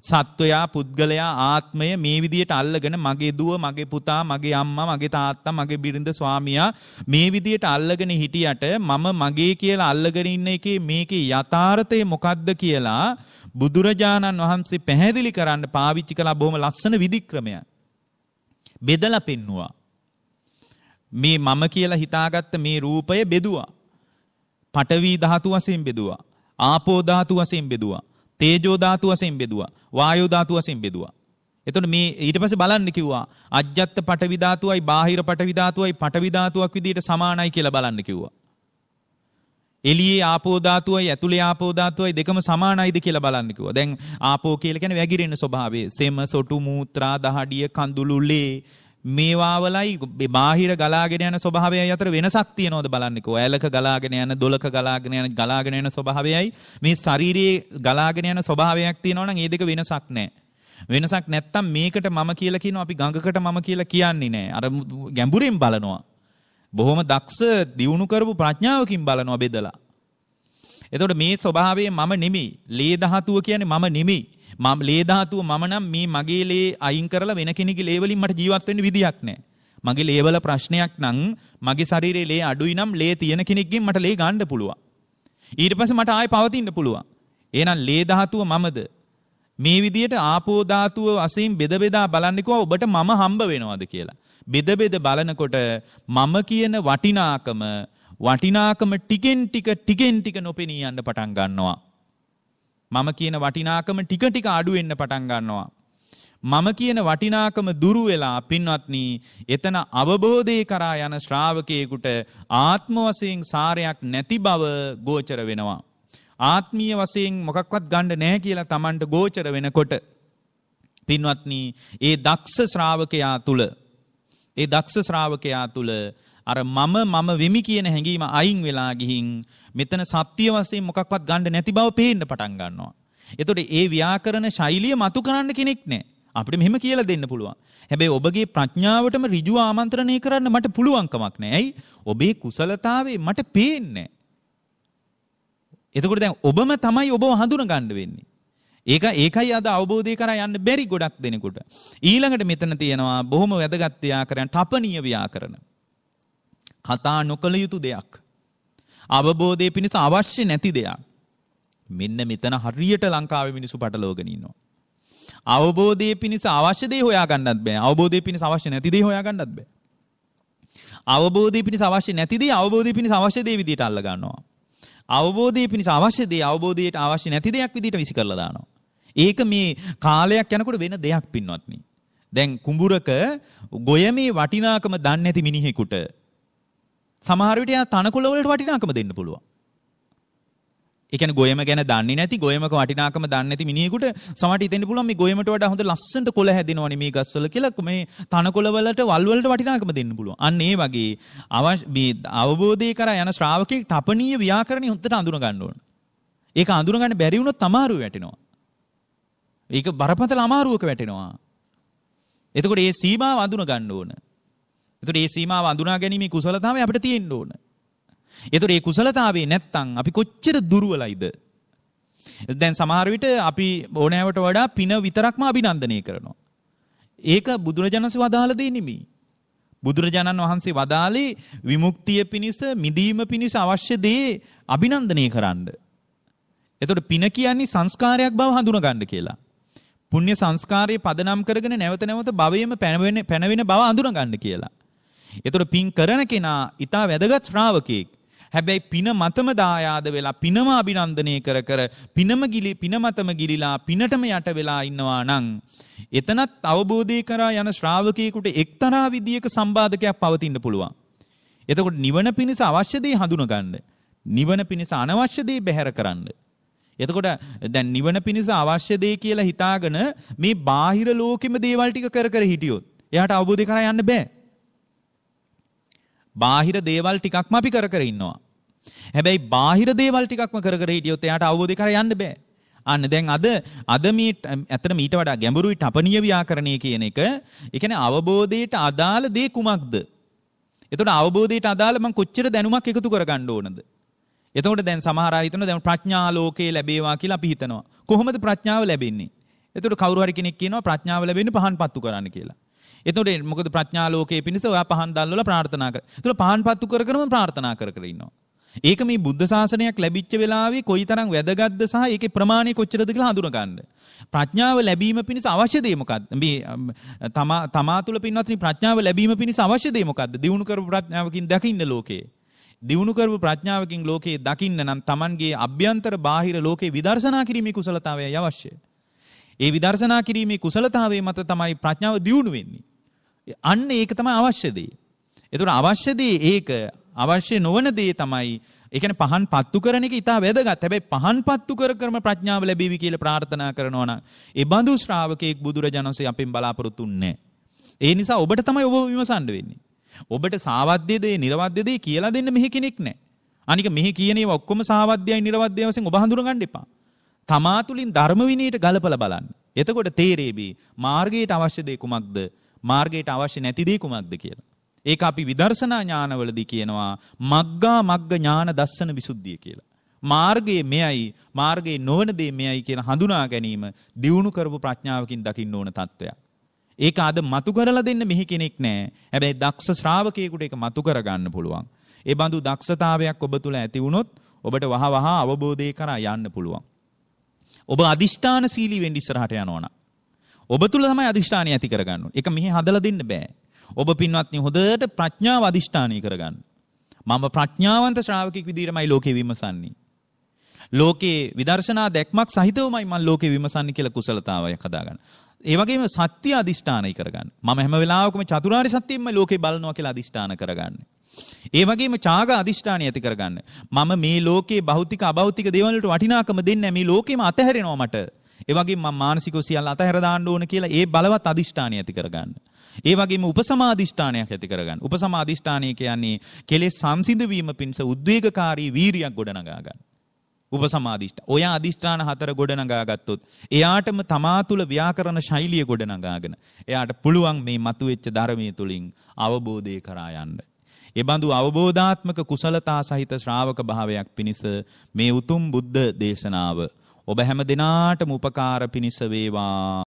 සත්වයා පුද්ගලයා ආත්මය මේ විදියට අල්ලගෙන මගේ දුව මගේ පුතා මගේ අම්මා මගේ තාත්තා මගේ බිරිඳ ස්වාමියා මේ විදියට අල්ලගෙන හිටියට මම මගේ කියලා අල්ලගෙන ඉන්න එකේ මේකේ යථාර්ථය මොකද්ද කියලා බුදුරජාණන් වහන්සේ පැහැදිලි කරන්න පාවිච්චි කළා බොහොම ලස්සන විධික්‍රමයක් බෙදලා පෙන්නවා මේ මම කියලා හිතාගත්ත මේ රූපය බෙදුවා පඨවි ධාතු වශයෙන් බෙදුවා ආපෝ ධාතු වශයෙන් බෙදුවා තේජෝ ධාතු වශයෙන් බෙදුවා. වායෝ ධාතු වශයෙන් බෙදුවා. එතකොට මේ ඊට පස්සේ බලන්න කිව්වා අජ්ජත් පටවි ධාතුවයි බාහිර පටවි ධාතුවයි පටවි ධාතුවක් විදිහට සමානයි කියලා බලන්න කිව්වා. එළියේ ආපෝ ධාතුවයි ඇතුලේ ආපෝ ධාතුවයි දෙකම සමානයිද කියලා බලන්න කිව්වා. දැන් ආපෝ කියලා කියන්නේ වැగిරෙන ස්වභාවය. සෙම, සොටු, මූත්‍රා, දහඩිය, කඳුළු, ලේ මේවාවලයි බාහිර ගලාගෙන යන ස්වභාවයයි අතර වෙනසක් තියනවද බලන්නකෝ. ඈලක ගලාගෙන යන, දොලක ගලාගෙන යන, ගලාගෙන යන ස්වභාවයයි මේ ශාරීරියේ ගලාගෙන යන ස්වභාවයක් තියෙනවනම් ඒ දෙක වෙනසක් නැහැ. වෙනසක් නැත්තම් මේකට මම කියලා කියනවා අපි ගඟකට මම කියලා කියන්නේ නැහැ. අර ගැඹුරින් බලනවා. බොහොම දක්ෂ දියුණු කරපු ප්‍රඥාවකින් බලනවා බෙදලා. එතකොට මේ ස්වභාවයේ මම නෙමෙයි. ලේ ධාතුව කියන්නේ මම නෙමෙයි. මම ලේ ධාතුව මම නම් මේ මගේ ලේ අයින් කරලා වෙන කෙනෙකුගේ ලේ වලින් මට ජීවත් වෙන්න විදියක් නැහැ. මගේ ලේ වල ප්‍රශ්නයක් නම් මගේ ශරීරයේ ලේ අඩුයි නම් ලේ තියෙන කෙනෙක්ගෙන් මට ලේ ගන්න පුළුවන්. ඊට පස්සේ මට ආයෙ පවතින්න පුළුවන්. එහෙනම් ලේ ධාතුව මමද? මේ විදියට ආපෝ ධාතුව වශයෙන් බෙද බෙදා බලන්නකෝ ඔබට මම හම්බ වෙනවද කියලා. බෙද බෙද බලනකොට මම කියන වටිනාකම වටිනාකම ටිකෙන් ටික ටිකෙන් ටික නොපෙනී යන්න පටන් ගන්නවා. මම කියන වටිනාකම ටික ටික අඩු වෙන්න පටන් ගන්නවා. මම කියන වටිනාකම දුරු වෙලා පින්වත්නි එතන අවබෝධයේ කරා යන ශ්‍රාවකයෙකුට ආත්ම වශයෙන් සාරයක් නැති බව ගෝචර වෙනවා. ආත්මීය වශයෙන් මොකක්වත් ගන්න නැහැ කියලා Tamanට ගෝචර වෙනකොට පින්වත්නි ඒ දක්ෂ ශ්‍රාවකයා තුල ඒ දක්ෂ ශ්‍රාවකයා තුල අර මම මම වෙමි කියන හැඟීම අයින් වෙලා ගිහින් මෙතන සත්‍ය වශයෙන් මොකක්වත් ගන්න නැති බව පේන්න පටන් ගන්නවා. එතකොට ඒ ව්‍යාකරණ ශෛලිය මතු කරන්න කෙනෙක් නැහැ. අපිට මෙහෙම කියලා දෙන්න පුළුවන්. හැබැයි ඔබගේ ප්‍රඥාවටම ඍජුව ආමන්ත්‍රණය කරන්න මට පුළුවන්කමක් නැහැ. ඇයි? ඔබේ කුසලතාවේ මට පේන්නේ එතකොට දැන් ඔබම තමයි ඔබව හඳුනගන්න වෙන්නේ. ඒක ඒකයි අද අවබෝධය කරා යන්න බැරි ගොඩක් දෙනෙකුට. ඊළඟට මෙතන තියෙනවා බොහොම වැදගත් ව්‍යාකරණ, තපනීය ව්‍යාකරණ. කතා නොකළ යුතු දෙයක්. අවබෝධය පිණිස අවශ්‍ය නැති දෙයක්. මෙන්න මෙතන හරියට ලංකාවේ මිනිසු පටලෝගෙන ඉන්නවා. අවබෝධය පිණිස අවශ්‍ය දේ හොයාගන්නත් බෑ. අවබෝධය පිණිස අවශ්‍ය නැති දේ හොයාගන්නත් බෑ. අවබෝධය පිණිස අවශ්‍ය නැති දේ අවබෝධය පිණිස අවශ්‍ය දේ විදිහට අල්ල ගන්නවා. අවබෝධය පිණිස අවශ්‍ය දේ අවබෝධයට අවශ්‍ය නැති දෙයක් විදිහට විසි කරලා දානවා. ඒක මේ කාලයක් යනකොට වෙන දෙයක් පින්වත්නි. දැන් කුඹුරක ගොයමේ වටිනාකම දන්නේ නැති මිනිහෙකුට සමහරවිට යා තනකොළවලට වටිනාකම දෙන්න පුළුවන්. ඒ කියන්නේ ගොයම ගැන දන්නේ නැති ගොයමක වටිනාකම දන්නේ නැති මිනිහෙකුට සමහරට හිතෙන්න පුළුවන් මේ ගොයමට වඩා හොඳ ලස්සනට කොළ හැදෙනවනේ මේ ගස්වල කියලා මේ තනකොළ වලට වල් වලට වටිනාකම දෙන්න පුළුවන්. අන්න ඒ වගේ අවශ්‍ය මේ අවබෝධය කරා යන ශ්‍රාවකෙක් තපනීය ව්‍යාකරණي හොඳට අඳුන ගන්න ඕන. ඒක අඳුන ගන්න බැරි වුණොත් අමාරුව වැටෙනවා. ඒක බරපතල අමාරුවක වැටෙනවා. එතකොට ඒ සීමාව අඳුන ගන්න ඕන. එතකොට ඒ සීමාව අඳුනා ගැනීම කුසලතාවය අපිට තියෙන්න ඕන. එතකොට මේ කුසලතාවේ නැත්තම් අපි කොච්චර දුර්වලයිද? දැන් සමහර විට අපි ඕනෑවට වඩා පින විතරක්ම අභිනන්දනය කරනවා. ඒක බුදුරජාණන්සේ වදාළ දෙ නෙමෙයි. බුදුරජාණන් වහන්සේ වදාළේ විමුක්තිය පිණිස මිදීම පිණිස අවශ්‍ය දේ අභිනන්දනය කරන්න. එතකොට පින කියන්නේ සංස්කාරයක් බව හඳුනගන්න කියලා. පුණ්‍ය සංස්කාරයේ පදනම් කරගෙන නැවත නැවත භවයේම පැනවෙන බව අඳුනගන්න කියලා. එතකොට පින් කරන කෙනා ඊටා වැදගත් ශ්‍රාවකෙක්. හැබැයි පින මතම දායාද වෙලා පිනම අභිනන්දනය කර කර පිනම ගිලි පින මතම ගිලිලා පිනටම යට වෙලා ඉන්නවා නම් එතනත් අවබෝධය කරා යන ශ්‍රාවකයෙකුට එක්තරා විදියක සම්බාධකයක් පවතින්න පුළුවන්. එතකොට නිවන පිණිස අවශ්‍ය දේ හඳුනගන්න. නිවන පිණිස අනවශ්‍ය දේ බැහැර කරන්න. එතකොට දැන් නිවන පිණිස අවශ්‍ය දේ කියලා හිතාගෙන මේ බාහිර ලෝකෙම දේවල් ටික කර කර හිටියොත් එයාට අවබෝධය කරා යන්න බෑ. බාහිර දේවල් ටිකක්ම අපි කර කර ඉන්නවා. හැබැයි බාහිර දේවල් ටිකක්ම කර කර හිටියොත් එයාට අවබෝධ කර යන්න බෑ. අන්න දැන් අද අද මේ ඇත්තට මීට වඩා ගැඹුරුයි තපනීය ව්‍යාකරණය කියන එක. ඒ කියන්නේ අවබෝධයට අදාළ දේ කුමක්ද? එතකොට අවබෝධයට අදාළ මම කොච්චර දැනුමක් එකතු කරගන්න ඕනද? එතකොට දැන් සමහර අය හිතනවා දැන් ප්‍රඥා ලෝකේ ලැබේවා කියලා අපි හිතනවා. කොහොමද ප්‍රඥාව ලැබෙන්නේ? එතකොට කවුරු හරි කෙනෙක් කියනවා ප්‍රඥාව ලැබෙන්නේ පහන් පත්තු කරන්න කියලා. එතොට මොකද ප්‍රඥාලෝකයේ පිණිස ඔයා පහන්දල්ල ප්‍රාර්ථනා කර තුළ පහන් පත්තු කරම ප්‍රාර්ථනා කර කරන්නවා. ඒක මේ බුද්ධ ශාසනයක් ලැබිච්ච වෙලාවේ කොයිතරම් වැදගත්ද සහ ඒකේ ප්‍රමාණය කොච්චරද කියලා හඳුනගන්න. ප්‍රඥාව ලැබීම පිණිස අවශ්‍ය දේ මොකද්ද? මේ තමා තමා තුළ පින්වත්නි ප්‍රඥාව ලැබීම පිණිස අවශ්‍ය දේ මොකද්ද? දිනු කරපු ප්‍රඥාවකින් දකින්න ලෝකේ. දිනු කරපු ප්‍රඥාවකින් ලෝකේ දකින්න නම් Tamanගේ අභ්‍යන්තර බාහිර ලෝකේ විදර්ශනා කිරීමේ කුසලතාවයයි අවශ්‍ය. ඒ විදර්ශනා කිරීමේ කුසලතාවයේ මත තමයි ප්‍රඥාව දියුණු වෙන්නේ. අන්න ඒක තමයි අවශ්‍යදී. එතුට අවශ්‍යදී ඒක අවශ්‍ය නොවන දේ තමයි එකන පහන් පත්තු කරන එක ඉතා වැදගත් හැබැයි පහන් පත්තු කර කරම ප්‍රඥාව ලැබීවි කියල ප්‍රාර්ථනා කරනවන. එබඳු ශ්‍රාවකයෙක් බුදුරජාණන්සේ අපින් බලාපොරොත්තුන්නේ. ඒ නිසා ඔබට තමයි ඔබ විමසන්ඩ වෙන්නේ. ඔබට සාවද්‍යදේ නිරවද්‍යදේ කියලා දෙන්න මෙහි කෙනෙක් නෑ. අනික මෙහි කියනේ ඔක්කොම සාවද්‍යයි නිරවද්‍යවසෙන් ඔබ හඳුරගන්න එපා. තමා තුළින් ධර්ම විනයට ගලපල බලන්න. එතකොට තේරේබී මාර්ගයට අවශ්‍ය දේ කුමක්ද මාර්ගයට අවශ්‍ය නැති දේ කුමක්ද කියලා. ඒක අපි විදර්ශනා ඥානවලදී කියනවා මග්ගා මග්ග ඥාන දස්සන විසුද්ධිය කියලා. මාර්ගයේ මෙයයි මාර්ගයේ නොවන දේ මෙයයි කියන හඳුනා ගැනීම දියුණු කරපු ප්‍රඥාවකින් දකින්න ඕන තත්වයක්. ඒක අද මතු කරලා දෙන්න මෙහි කෙනෙක් නෑ. හැබැයි දක්ෂ ශ්‍රාවකයෙකුට ඒක මතු කරගන්න පුළුවන්. ඒ බඳු දක්ෂතාවයක් ඔබ තුල ඇති වුණොත් ඔබට වහ වහා අවබෝධය කරා යන්න පුළුවන්. ඔබ අදිෂ්ඨාන සීලී වෙන්න ඉස්සරහට යනවා නම් ඔබ තුළ තමයි අධිෂ්ඨානය ඇති කරගන්න. එක මෙහි හදලා දෙන්න බෑ. ඔබ පින්වත්නි හොඳට ප්‍රඥාව අධිෂ්ඨානය කරගන්න. මම ප්‍රඥාවන්ත ශ්‍රාවකෙක් විදිහටමයි ලෝකේ විමසන්නේ. ලෝකේ විදර්ශනා දැක්මක් සහිතවමයි මම ලෝකේ විමසන්නේ කියලා කුසලතාවයක් හදාගන්න. ඒ වගේම සත්‍ය අධිෂ්ඨානය කරගන්න. මම හැම වෙලාවකම චතුරාර්ය සත්‍යෙම ලෝකේ බලනවා කියලා අධිෂ්ඨාන කරගන්න. ඒ වගේම ඡාග අදිෂ්ඨානය ඇති කරගන්න. මම මේ ලෝකේ භෞතික අභෞතික දේවල් වලට වටිනාකම දෙන්නේ මේ ලෝකෙම අතහැරෙනවා මට. ඒ වගේම මම මානසිකව සියල්ල අතහැර දාන්න ඕන කියලා ඒ බලවත් අදිෂ්ඨානය ඇති කරගන්න. ඒ වගේම උපසමාදිෂ්ඨානයක් ඇති කරගන්න. උපසමාදිෂ්ඨානය කියන්නේ කෙලෙස් සංසිඳ වීම පිණිස උද්වේගකාරී වීරියක් ගොඩනගා ගන්න. උපසමාදිෂ්ඨ. ඔය අදිෂ්ඨාන හතර ගොඩනගා ගත්තොත් එයාටම තමා තුළ ව්‍යාකරණ ශෛලිය ගොඩනගාගෙන එයාට පුළුවන් මේ මතුවෙච්ච ධර්මයේ තුලින් අවබෝධය කරා යන්න. එබඳු අවබෝධාත්මක කුසලතා සහිත ශ්‍රාවක භාවයක් පිණිස මේ උතුම් බුද්ධ දේශනාව ඔබ හැම දෙනාටම උපකාර පිණිස වේවා